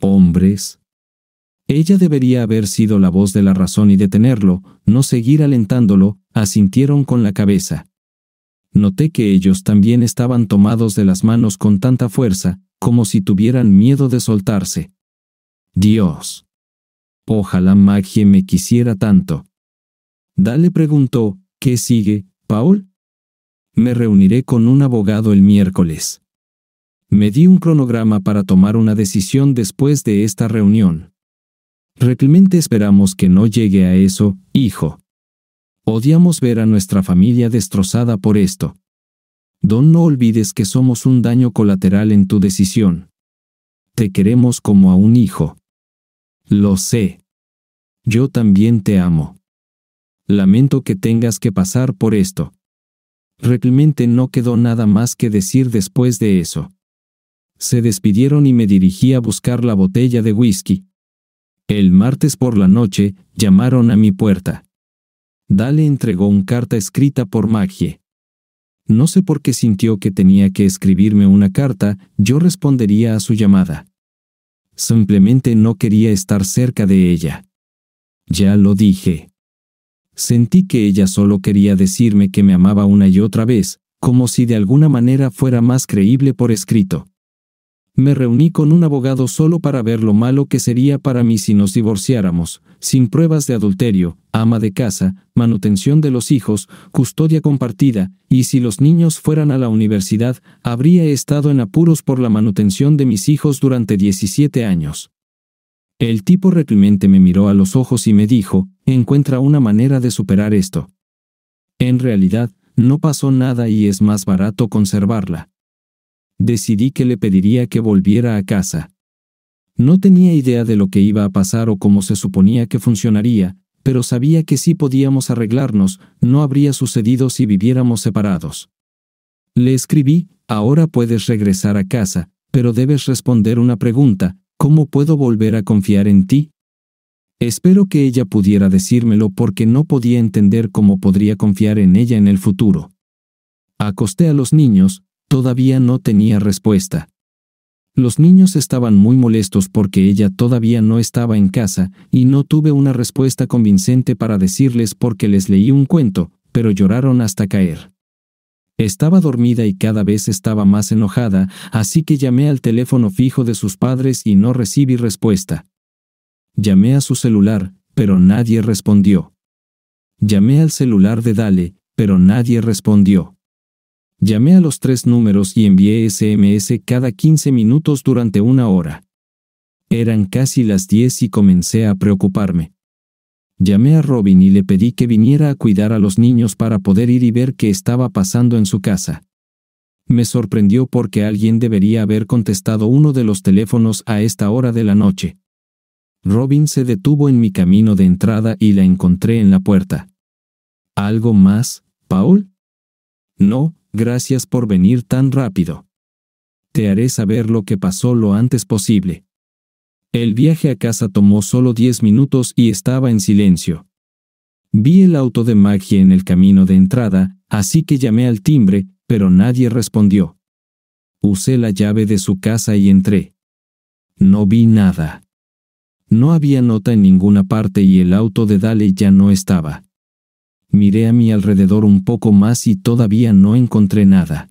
Hombres. Ella debería haber sido la voz de la razón y detenerlo, no seguir alentándolo, asintieron con la cabeza. Noté que ellos también estaban tomados de las manos con tanta fuerza, como si tuvieran miedo de soltarse. Dios. Ojalá Maggie me quisiera tanto. Dale preguntó, ¿qué sigue, Paul? Me reuniré con un abogado el miércoles. Me di un cronograma para tomar una decisión después de esta reunión. Realmente esperamos que no llegue a eso, hijo. Odiamos ver a nuestra familia destrozada por esto. Don, no olvides que somos un daño colateral en tu decisión. Te queremos como a un hijo. Lo sé. Yo también te amo. Lamento que tengas que pasar por esto. Realmente no quedó nada más que decir después de eso. Se despidieron y me dirigí a buscar la botella de whisky. El martes por la noche, llamaron a mi puerta. Dale entregó una carta escrita por Maggie. No sé por qué sintió que tenía que escribirme una carta, yo respondería a su llamada. Simplemente no quería estar cerca de ella. Ya lo dije. Sentí que ella solo quería decirme que me amaba una y otra vez, como si de alguna manera fuera más creíble por escrito. Me reuní con un abogado solo para ver lo malo que sería para mí si nos divorciáramos, sin pruebas de adulterio, ama de casa, manutención de los hijos, custodia compartida, y si los niños fueran a la universidad, habría estado en apuros por la manutención de mis hijos durante 17 años. El tipo reprimente me miró a los ojos y me dijo, encuentra una manera de superar esto. En realidad, no pasó nada y es más barato conservarla decidí que le pediría que volviera a casa. No tenía idea de lo que iba a pasar o cómo se suponía que funcionaría, pero sabía que si podíamos arreglarnos, no habría sucedido si viviéramos separados. Le escribí, ahora puedes regresar a casa, pero debes responder una pregunta, ¿cómo puedo volver a confiar en ti? Espero que ella pudiera decírmelo porque no podía entender cómo podría confiar en ella en el futuro. Acosté a los niños, Todavía no tenía respuesta. Los niños estaban muy molestos porque ella todavía no estaba en casa, y no tuve una respuesta convincente para decirles porque les leí un cuento, pero lloraron hasta caer. Estaba dormida y cada vez estaba más enojada, así que llamé al teléfono fijo de sus padres y no recibí respuesta. Llamé a su celular, pero nadie respondió. Llamé al celular de Dale, pero nadie respondió. Llamé a los tres números y envié SMS cada 15 minutos durante una hora. Eran casi las 10 y comencé a preocuparme. Llamé a Robin y le pedí que viniera a cuidar a los niños para poder ir y ver qué estaba pasando en su casa. Me sorprendió porque alguien debería haber contestado uno de los teléfonos a esta hora de la noche. Robin se detuvo en mi camino de entrada y la encontré en la puerta. ¿Algo más, Paul? No, gracias por venir tan rápido. Te haré saber lo que pasó lo antes posible. El viaje a casa tomó solo diez minutos y estaba en silencio. Vi el auto de Maggie en el camino de entrada, así que llamé al timbre, pero nadie respondió. Usé la llave de su casa y entré. No vi nada. No había nota en ninguna parte y el auto de Dale ya no estaba. Miré a mi alrededor un poco más y todavía no encontré nada.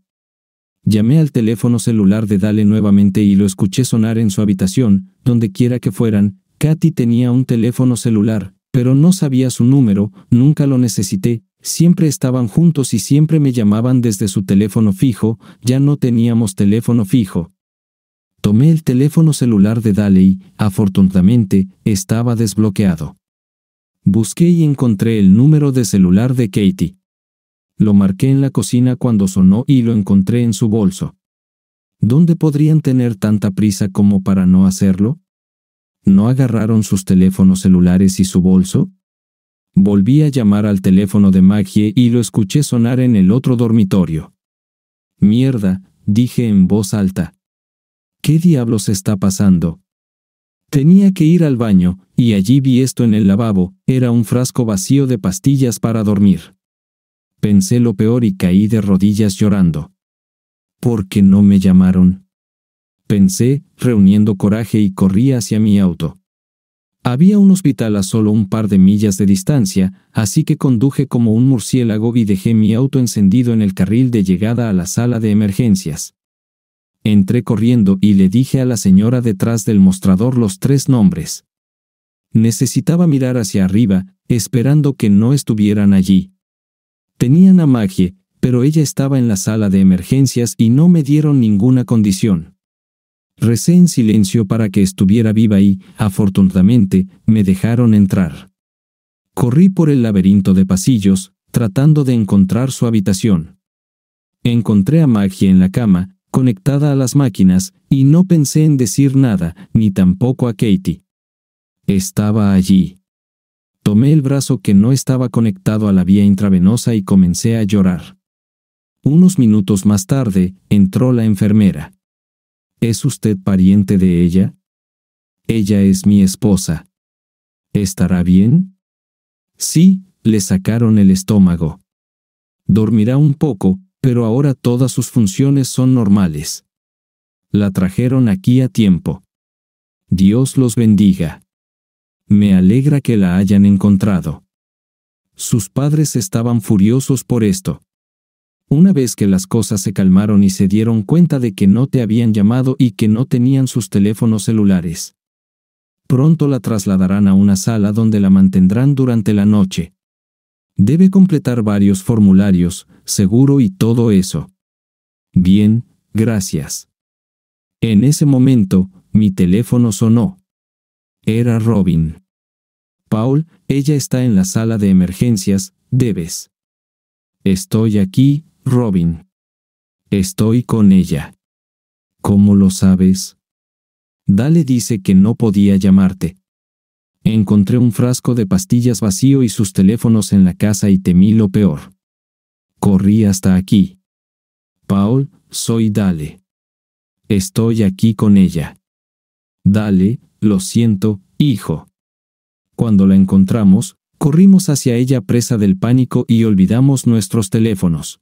Llamé al teléfono celular de Dale nuevamente y lo escuché sonar en su habitación, donde quiera que fueran. Katy tenía un teléfono celular, pero no sabía su número, nunca lo necesité, siempre estaban juntos y siempre me llamaban desde su teléfono fijo, ya no teníamos teléfono fijo. Tomé el teléfono celular de Dale y, afortunadamente, estaba desbloqueado. Busqué y encontré el número de celular de Katie. Lo marqué en la cocina cuando sonó y lo encontré en su bolso. ¿Dónde podrían tener tanta prisa como para no hacerlo? ¿No agarraron sus teléfonos celulares y su bolso? Volví a llamar al teléfono de Maggie y lo escuché sonar en el otro dormitorio. Mierda, dije en voz alta. ¿Qué diablos está pasando? Tenía que ir al baño, y allí vi esto en el lavabo, era un frasco vacío de pastillas para dormir. Pensé lo peor y caí de rodillas llorando. ¿Por qué no me llamaron? Pensé, reuniendo coraje y corrí hacia mi auto. Había un hospital a solo un par de millas de distancia, así que conduje como un murciélago y dejé mi auto encendido en el carril de llegada a la sala de emergencias. Entré corriendo y le dije a la señora detrás del mostrador los tres nombres. Necesitaba mirar hacia arriba, esperando que no estuvieran allí. Tenían a Magie, pero ella estaba en la sala de emergencias y no me dieron ninguna condición. Recé en silencio para que estuviera viva y, afortunadamente, me dejaron entrar. Corrí por el laberinto de pasillos, tratando de encontrar su habitación. Encontré a Magie en la cama, conectada a las máquinas, y no pensé en decir nada, ni tampoco a Katie. Estaba allí. Tomé el brazo que no estaba conectado a la vía intravenosa y comencé a llorar. Unos minutos más tarde, entró la enfermera. ¿Es usted pariente de ella? Ella es mi esposa. ¿Estará bien? Sí, le sacaron el estómago. Dormirá un poco, pero ahora todas sus funciones son normales. La trajeron aquí a tiempo. Dios los bendiga. Me alegra que la hayan encontrado. Sus padres estaban furiosos por esto. Una vez que las cosas se calmaron y se dieron cuenta de que no te habían llamado y que no tenían sus teléfonos celulares. Pronto la trasladarán a una sala donde la mantendrán durante la noche. Debe completar varios formularios, seguro y todo eso. Bien, gracias. En ese momento, mi teléfono sonó. Era Robin. Paul, ella está en la sala de emergencias, debes. Estoy aquí, Robin. Estoy con ella. ¿Cómo lo sabes? Dale dice que no podía llamarte. Encontré un frasco de pastillas vacío y sus teléfonos en la casa y temí lo peor. Corrí hasta aquí. Paul, soy Dale. Estoy aquí con ella. Dale, lo siento, hijo. Cuando la encontramos, corrimos hacia ella presa del pánico y olvidamos nuestros teléfonos.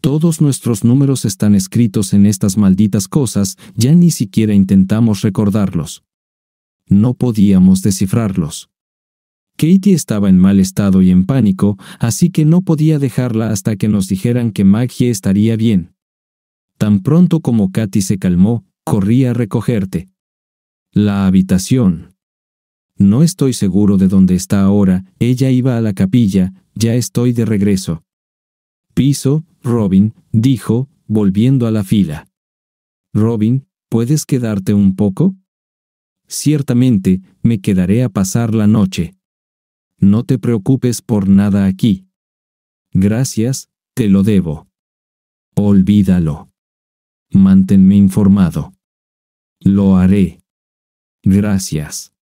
Todos nuestros números están escritos en estas malditas cosas, ya ni siquiera intentamos recordarlos. No podíamos descifrarlos. Katie estaba en mal estado y en pánico, así que no podía dejarla hasta que nos dijeran que Maggie estaría bien. Tan pronto como Katy se calmó, corrí a recogerte. La habitación. No estoy seguro de dónde está ahora, ella iba a la capilla, ya estoy de regreso. Piso, Robin, dijo, volviendo a la fila. Robin, ¿puedes quedarte un poco? Ciertamente, me quedaré a pasar la noche. No te preocupes por nada aquí. Gracias, te lo debo. Olvídalo. Manténme informado. Lo haré. Gracias.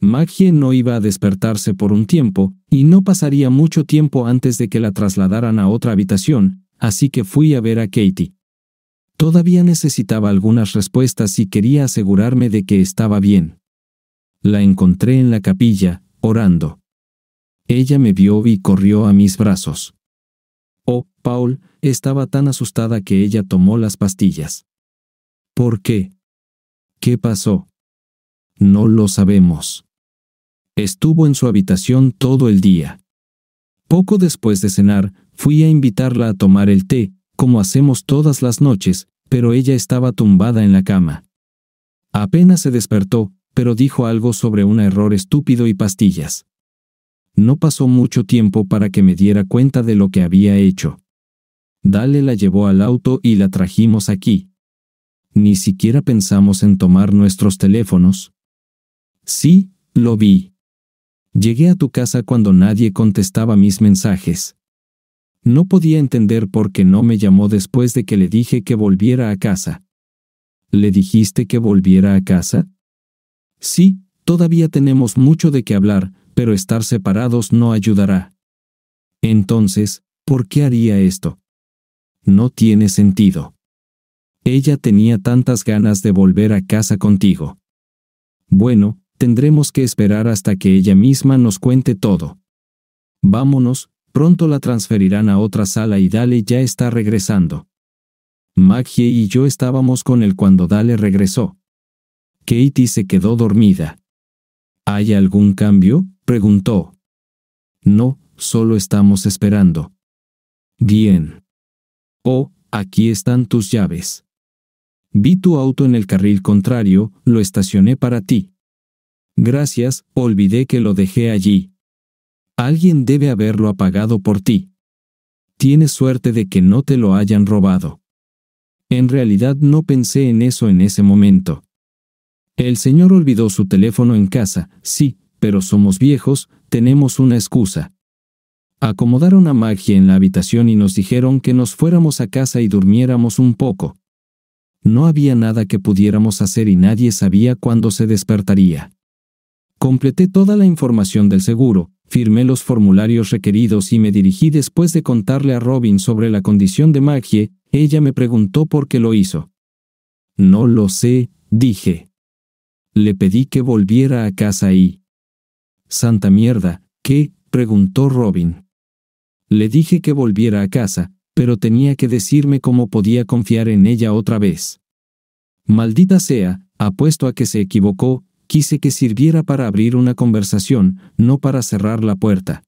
Maggie no iba a despertarse por un tiempo, y no pasaría mucho tiempo antes de que la trasladaran a otra habitación, así que fui a ver a Katie. Todavía necesitaba algunas respuestas y quería asegurarme de que estaba bien. La encontré en la capilla, orando. Ella me vio y corrió a mis brazos. Oh, Paul, estaba tan asustada que ella tomó las pastillas. ¿Por qué? ¿Qué pasó? No lo sabemos. Estuvo en su habitación todo el día. Poco después de cenar, fui a invitarla a tomar el té, como hacemos todas las noches, pero ella estaba tumbada en la cama. Apenas se despertó, pero dijo algo sobre un error estúpido y pastillas. No pasó mucho tiempo para que me diera cuenta de lo que había hecho. Dale la llevó al auto y la trajimos aquí. Ni siquiera pensamos en tomar nuestros teléfonos. Sí, lo vi. Llegué a tu casa cuando nadie contestaba mis mensajes. No podía entender por qué no me llamó después de que le dije que volviera a casa. ¿Le dijiste que volviera a casa? Sí, todavía tenemos mucho de qué hablar, pero estar separados no ayudará. Entonces, ¿por qué haría esto? No tiene sentido. Ella tenía tantas ganas de volver a casa contigo. Bueno, tendremos que esperar hasta que ella misma nos cuente todo. Vámonos, pronto la transferirán a otra sala y Dale ya está regresando. Maggie y yo estábamos con él cuando Dale regresó. Katie se quedó dormida. ¿Hay algún cambio? Preguntó. No, solo estamos esperando. Bien. Oh, aquí están tus llaves. Vi tu auto en el carril contrario, lo estacioné para ti. Gracias, olvidé que lo dejé allí. Alguien debe haberlo apagado por ti. Tienes suerte de que no te lo hayan robado. En realidad no pensé en eso en ese momento. El señor olvidó su teléfono en casa, sí, pero somos viejos, tenemos una excusa. Acomodaron a Maggie en la habitación y nos dijeron que nos fuéramos a casa y durmiéramos un poco. No había nada que pudiéramos hacer y nadie sabía cuándo se despertaría. Completé toda la información del seguro, firmé los formularios requeridos y me dirigí después de contarle a Robin sobre la condición de Maggie, ella me preguntó por qué lo hizo. No lo sé, dije. Le pedí que volviera a casa y, Santa mierda, ¿qué? preguntó Robin. Le dije que volviera a casa, pero tenía que decirme cómo podía confiar en ella otra vez. Maldita sea, apuesto a que se equivocó, quise que sirviera para abrir una conversación, no para cerrar la puerta.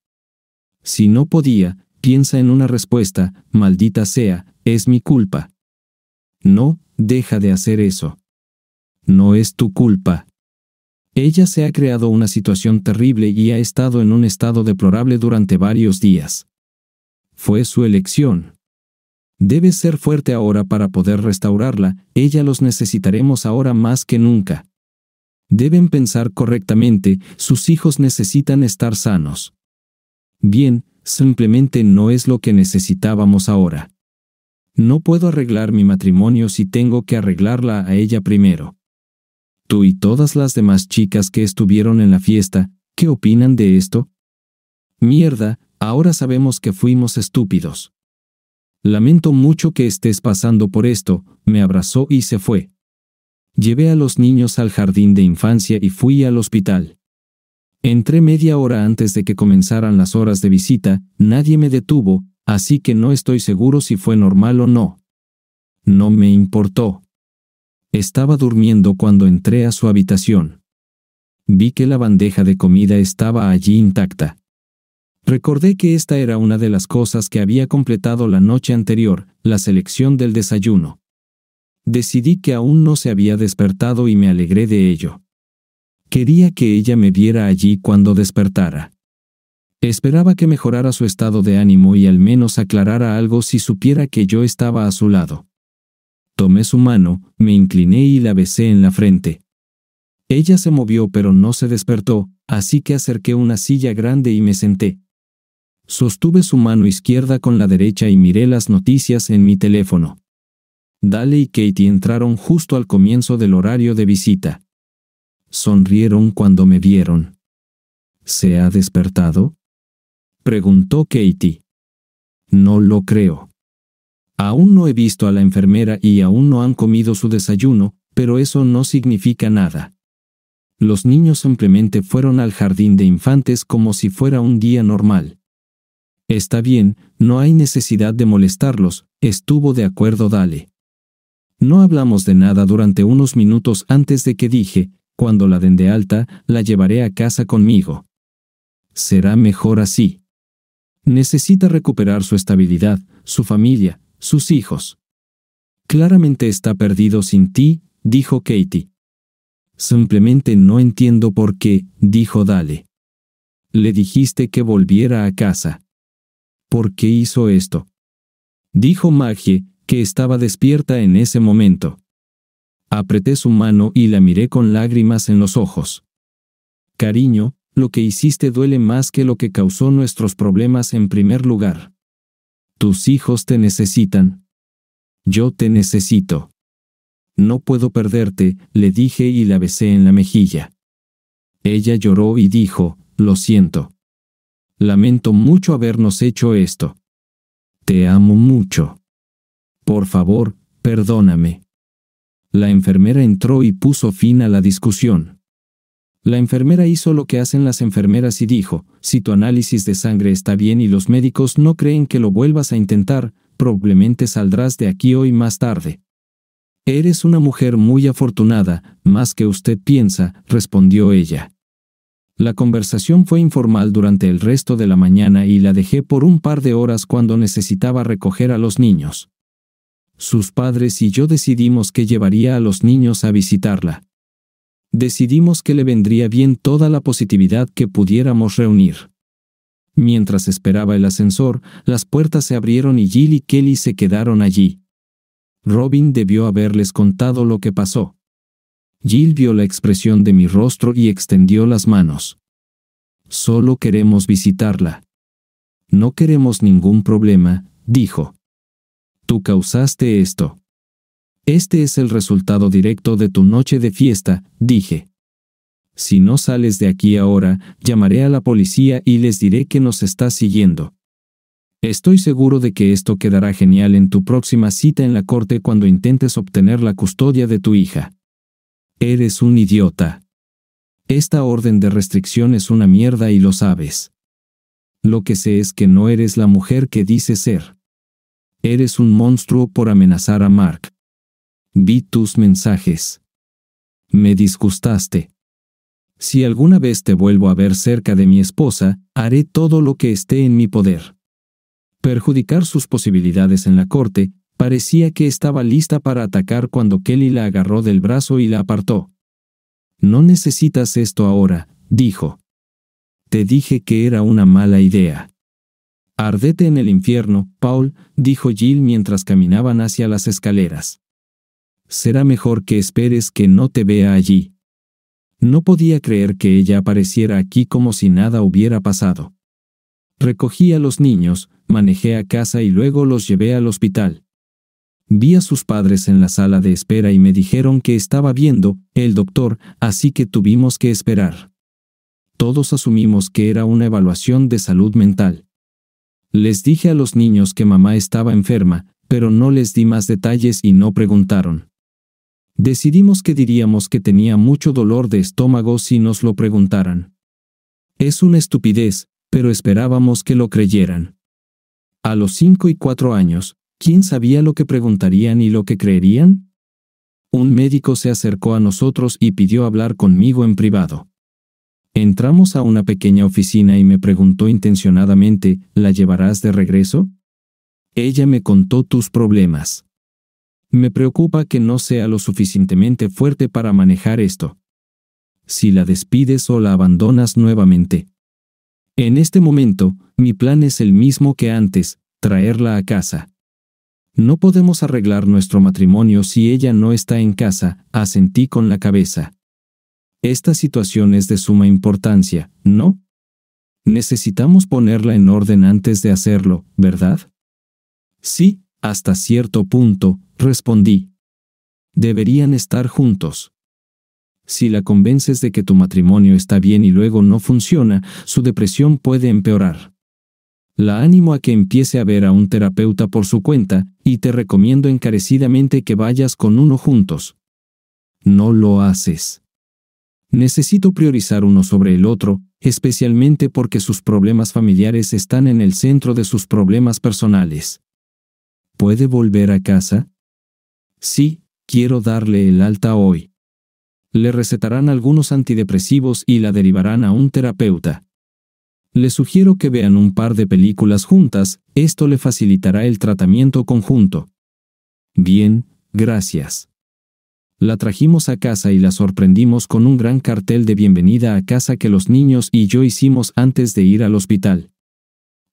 Si no podía, piensa en una respuesta, maldita sea, es mi culpa. No, deja de hacer eso. No es tu culpa. Ella se ha creado una situación terrible y ha estado en un estado deplorable durante varios días. Fue su elección. Debe ser fuerte ahora para poder restaurarla, ella los necesitaremos ahora más que nunca. Deben pensar correctamente, sus hijos necesitan estar sanos. Bien, simplemente no es lo que necesitábamos ahora. No puedo arreglar mi matrimonio si tengo que arreglarla a ella primero tú y todas las demás chicas que estuvieron en la fiesta, ¿qué opinan de esto? Mierda, ahora sabemos que fuimos estúpidos. Lamento mucho que estés pasando por esto, me abrazó y se fue. Llevé a los niños al jardín de infancia y fui al hospital. Entré media hora antes de que comenzaran las horas de visita, nadie me detuvo, así que no estoy seguro si fue normal o no. No me importó. Estaba durmiendo cuando entré a su habitación. Vi que la bandeja de comida estaba allí intacta. Recordé que esta era una de las cosas que había completado la noche anterior, la selección del desayuno. Decidí que aún no se había despertado y me alegré de ello. Quería que ella me viera allí cuando despertara. Esperaba que mejorara su estado de ánimo y al menos aclarara algo si supiera que yo estaba a su lado. Tomé su mano, me incliné y la besé en la frente. Ella se movió pero no se despertó, así que acerqué una silla grande y me senté. Sostuve su mano izquierda con la derecha y miré las noticias en mi teléfono. Dale y Katie entraron justo al comienzo del horario de visita. Sonrieron cuando me vieron. ¿Se ha despertado? Preguntó Katie. No lo creo. Aún no he visto a la enfermera y aún no han comido su desayuno, pero eso no significa nada. Los niños simplemente fueron al jardín de infantes como si fuera un día normal. Está bien, no hay necesidad de molestarlos, estuvo de acuerdo Dale. No hablamos de nada durante unos minutos antes de que dije, cuando la den de alta, la llevaré a casa conmigo. Será mejor así. Necesita recuperar su estabilidad, su familia, sus hijos. Claramente está perdido sin ti, dijo Katie. Simplemente no entiendo por qué, dijo Dale. Le dijiste que volviera a casa. ¿Por qué hizo esto? Dijo Maggie, que estaba despierta en ese momento. Apreté su mano y la miré con lágrimas en los ojos. Cariño, lo que hiciste duele más que lo que causó nuestros problemas en primer lugar. Tus hijos te necesitan. Yo te necesito. No puedo perderte, le dije y la besé en la mejilla. Ella lloró y dijo, lo siento. Lamento mucho habernos hecho esto. Te amo mucho. Por favor, perdóname. La enfermera entró y puso fin a la discusión. La enfermera hizo lo que hacen las enfermeras y dijo, si tu análisis de sangre está bien y los médicos no creen que lo vuelvas a intentar, probablemente saldrás de aquí hoy más tarde. Eres una mujer muy afortunada, más que usted piensa, respondió ella. La conversación fue informal durante el resto de la mañana y la dejé por un par de horas cuando necesitaba recoger a los niños. Sus padres y yo decidimos que llevaría a los niños a visitarla decidimos que le vendría bien toda la positividad que pudiéramos reunir. Mientras esperaba el ascensor, las puertas se abrieron y Jill y Kelly se quedaron allí. Robin debió haberles contado lo que pasó. Jill vio la expresión de mi rostro y extendió las manos. Solo queremos visitarla. No queremos ningún problema, dijo. Tú causaste esto. Este es el resultado directo de tu noche de fiesta, dije. Si no sales de aquí ahora, llamaré a la policía y les diré que nos estás siguiendo. Estoy seguro de que esto quedará genial en tu próxima cita en la corte cuando intentes obtener la custodia de tu hija. Eres un idiota. Esta orden de restricción es una mierda y lo sabes. Lo que sé es que no eres la mujer que dices ser. Eres un monstruo por amenazar a Mark. Vi tus mensajes. Me disgustaste. Si alguna vez te vuelvo a ver cerca de mi esposa, haré todo lo que esté en mi poder. Perjudicar sus posibilidades en la corte, parecía que estaba lista para atacar cuando Kelly la agarró del brazo y la apartó. No necesitas esto ahora, dijo. Te dije que era una mala idea. Ardete en el infierno, Paul, dijo Jill mientras caminaban hacia las escaleras será mejor que esperes que no te vea allí. No podía creer que ella apareciera aquí como si nada hubiera pasado. Recogí a los niños, manejé a casa y luego los llevé al hospital. Vi a sus padres en la sala de espera y me dijeron que estaba viendo, el doctor, así que tuvimos que esperar. Todos asumimos que era una evaluación de salud mental. Les dije a los niños que mamá estaba enferma, pero no les di más detalles y no preguntaron. Decidimos que diríamos que tenía mucho dolor de estómago si nos lo preguntaran. Es una estupidez, pero esperábamos que lo creyeran. A los cinco y cuatro años, ¿quién sabía lo que preguntarían y lo que creerían? Un médico se acercó a nosotros y pidió hablar conmigo en privado. Entramos a una pequeña oficina y me preguntó intencionadamente, ¿la llevarás de regreso? Ella me contó tus problemas. Me preocupa que no sea lo suficientemente fuerte para manejar esto. Si la despides o la abandonas nuevamente. En este momento, mi plan es el mismo que antes, traerla a casa. No podemos arreglar nuestro matrimonio si ella no está en casa, asentí con la cabeza. Esta situación es de suma importancia, ¿no? Necesitamos ponerla en orden antes de hacerlo, ¿verdad? Sí, hasta cierto punto, respondí. Deberían estar juntos. Si la convences de que tu matrimonio está bien y luego no funciona, su depresión puede empeorar. La ánimo a que empiece a ver a un terapeuta por su cuenta, y te recomiendo encarecidamente que vayas con uno juntos. No lo haces. Necesito priorizar uno sobre el otro, especialmente porque sus problemas familiares están en el centro de sus problemas personales. ¿Puede volver a casa? Sí, quiero darle el alta hoy. Le recetarán algunos antidepresivos y la derivarán a un terapeuta. Le sugiero que vean un par de películas juntas, esto le facilitará el tratamiento conjunto. Bien, gracias. La trajimos a casa y la sorprendimos con un gran cartel de bienvenida a casa que los niños y yo hicimos antes de ir al hospital.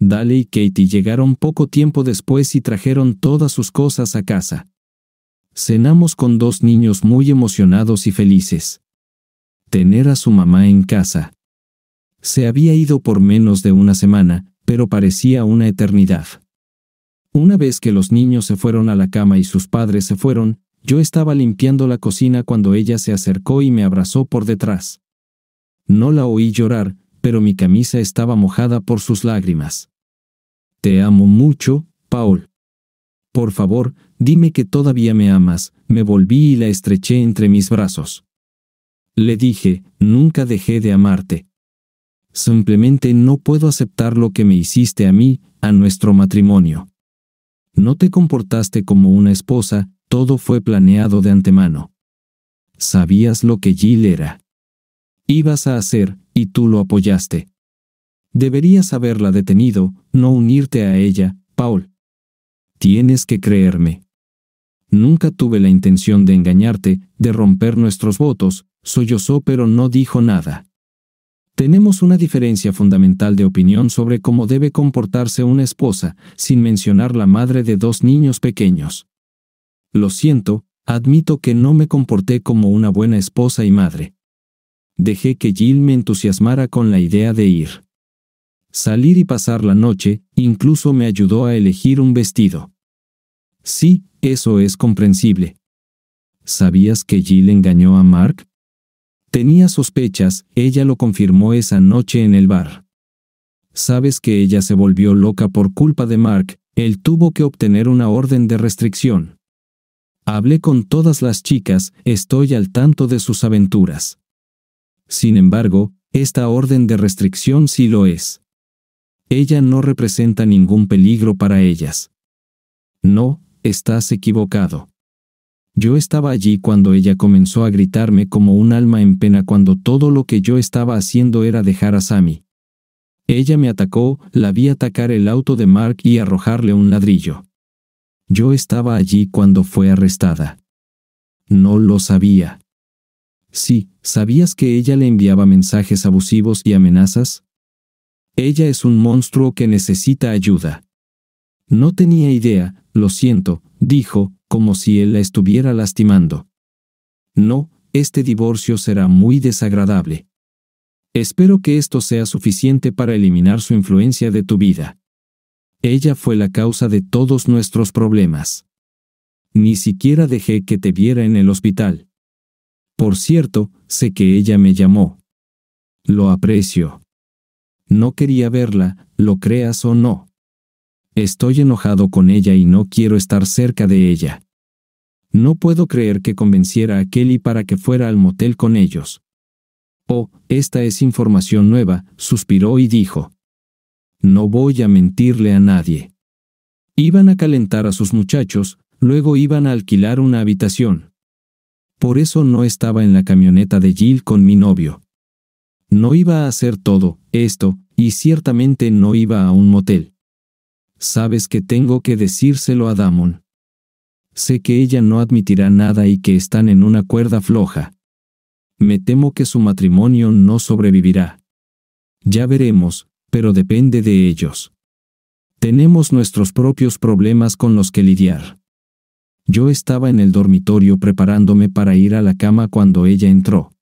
Dale y Katie llegaron poco tiempo después y trajeron todas sus cosas a casa. Cenamos con dos niños muy emocionados y felices. Tener a su mamá en casa. Se había ido por menos de una semana, pero parecía una eternidad. Una vez que los niños se fueron a la cama y sus padres se fueron, yo estaba limpiando la cocina cuando ella se acercó y me abrazó por detrás. No la oí llorar, pero mi camisa estaba mojada por sus lágrimas. Te amo mucho, Paul. Por favor, dime que todavía me amas, me volví y la estreché entre mis brazos. Le dije, nunca dejé de amarte. Simplemente no puedo aceptar lo que me hiciste a mí, a nuestro matrimonio. No te comportaste como una esposa, todo fue planeado de antemano. Sabías lo que Jill era. Ibas a hacer, y tú lo apoyaste. Deberías haberla detenido, no unirte a ella, Paul. Tienes que creerme. Nunca tuve la intención de engañarte, de romper nuestros votos, sollozó pero no dijo nada. Tenemos una diferencia fundamental de opinión sobre cómo debe comportarse una esposa, sin mencionar la madre de dos niños pequeños. Lo siento, admito que no me comporté como una buena esposa y madre. Dejé que Jill me entusiasmara con la idea de ir salir y pasar la noche, incluso me ayudó a elegir un vestido. Sí, eso es comprensible. ¿Sabías que Jill engañó a Mark? Tenía sospechas, ella lo confirmó esa noche en el bar. Sabes que ella se volvió loca por culpa de Mark, él tuvo que obtener una orden de restricción. Hablé con todas las chicas, estoy al tanto de sus aventuras. Sin embargo, esta orden de restricción sí lo es. Ella no representa ningún peligro para ellas. No, estás equivocado. Yo estaba allí cuando ella comenzó a gritarme como un alma en pena cuando todo lo que yo estaba haciendo era dejar a Sammy. Ella me atacó, la vi atacar el auto de Mark y arrojarle un ladrillo. Yo estaba allí cuando fue arrestada. No lo sabía. Sí, ¿sabías que ella le enviaba mensajes abusivos y amenazas? Ella es un monstruo que necesita ayuda. No tenía idea, lo siento, dijo, como si él la estuviera lastimando. No, este divorcio será muy desagradable. Espero que esto sea suficiente para eliminar su influencia de tu vida. Ella fue la causa de todos nuestros problemas. Ni siquiera dejé que te viera en el hospital. Por cierto, sé que ella me llamó. Lo aprecio. No quería verla, lo creas o no. Estoy enojado con ella y no quiero estar cerca de ella. No puedo creer que convenciera a Kelly para que fuera al motel con ellos. Oh, esta es información nueva, suspiró y dijo. No voy a mentirle a nadie. Iban a calentar a sus muchachos, luego iban a alquilar una habitación. Por eso no estaba en la camioneta de Jill con mi novio. No iba a hacer todo esto, y ciertamente no iba a un motel. Sabes que tengo que decírselo a Damon. Sé que ella no admitirá nada y que están en una cuerda floja. Me temo que su matrimonio no sobrevivirá. Ya veremos, pero depende de ellos. Tenemos nuestros propios problemas con los que lidiar. Yo estaba en el dormitorio preparándome para ir a la cama cuando ella entró.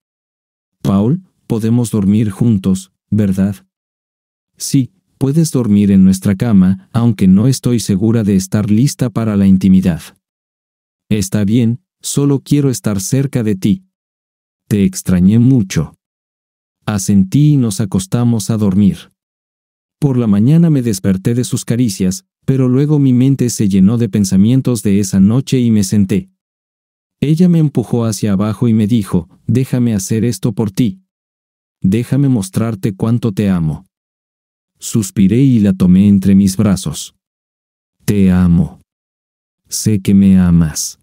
Paul, podemos dormir juntos, ¿verdad? Sí, puedes dormir en nuestra cama, aunque no estoy segura de estar lista para la intimidad. Está bien, solo quiero estar cerca de ti. Te extrañé mucho. Asentí y nos acostamos a dormir. Por la mañana me desperté de sus caricias, pero luego mi mente se llenó de pensamientos de esa noche y me senté. Ella me empujó hacia abajo y me dijo, déjame hacer esto por ti, déjame mostrarte cuánto te amo. Suspiré y la tomé entre mis brazos. Te amo. Sé que me amas.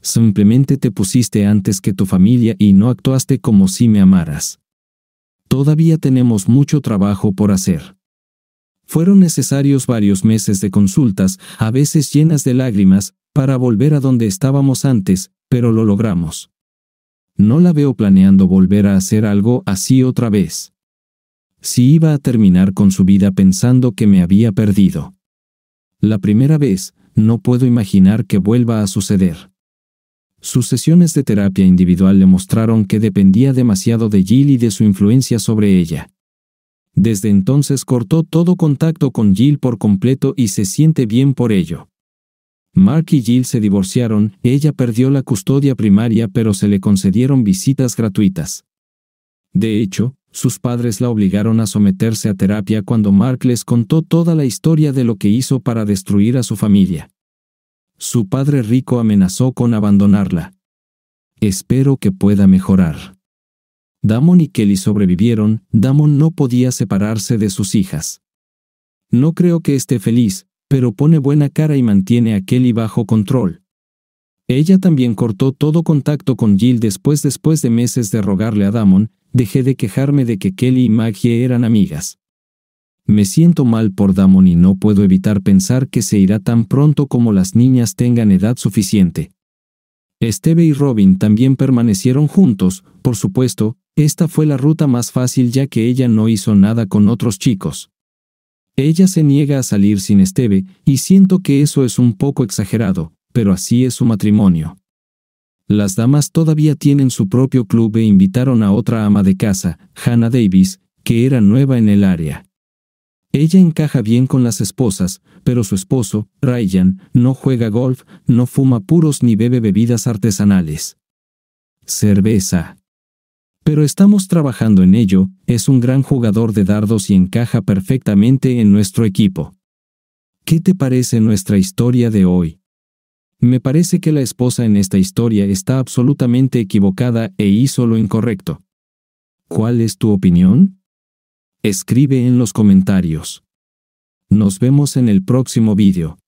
Simplemente te pusiste antes que tu familia y no actuaste como si me amaras. Todavía tenemos mucho trabajo por hacer. Fueron necesarios varios meses de consultas, a veces llenas de lágrimas, para volver a donde estábamos antes, pero lo logramos. No la veo planeando volver a hacer algo así otra vez. Si iba a terminar con su vida pensando que me había perdido. La primera vez, no puedo imaginar que vuelva a suceder. Sus sesiones de terapia individual le mostraron que dependía demasiado de Jill y de su influencia sobre ella. Desde entonces cortó todo contacto con Jill por completo y se siente bien por ello. Mark y Jill se divorciaron, ella perdió la custodia primaria pero se le concedieron visitas gratuitas. De hecho, sus padres la obligaron a someterse a terapia cuando Mark les contó toda la historia de lo que hizo para destruir a su familia. Su padre rico amenazó con abandonarla. Espero que pueda mejorar. Damon y Kelly sobrevivieron, Damon no podía separarse de sus hijas. No creo que esté feliz, pero pone buena cara y mantiene a Kelly bajo control. Ella también cortó todo contacto con Jill después después de meses de rogarle a Damon, dejé de quejarme de que Kelly y Maggie eran amigas. Me siento mal por Damon y no puedo evitar pensar que se irá tan pronto como las niñas tengan edad suficiente. Esteve y Robin también permanecieron juntos, por supuesto, esta fue la ruta más fácil ya que ella no hizo nada con otros chicos. Ella se niega a salir sin Esteve, y siento que eso es un poco exagerado, pero así es su matrimonio. Las damas todavía tienen su propio club e invitaron a otra ama de casa, Hannah Davis, que era nueva en el área. Ella encaja bien con las esposas, pero su esposo, Ryan, no juega golf, no fuma puros ni bebe bebidas artesanales. Cerveza. Pero estamos trabajando en ello, es un gran jugador de dardos y encaja perfectamente en nuestro equipo. ¿Qué te parece nuestra historia de hoy? Me parece que la esposa en esta historia está absolutamente equivocada e hizo lo incorrecto. ¿Cuál es tu opinión? Escribe en los comentarios. Nos vemos en el próximo vídeo.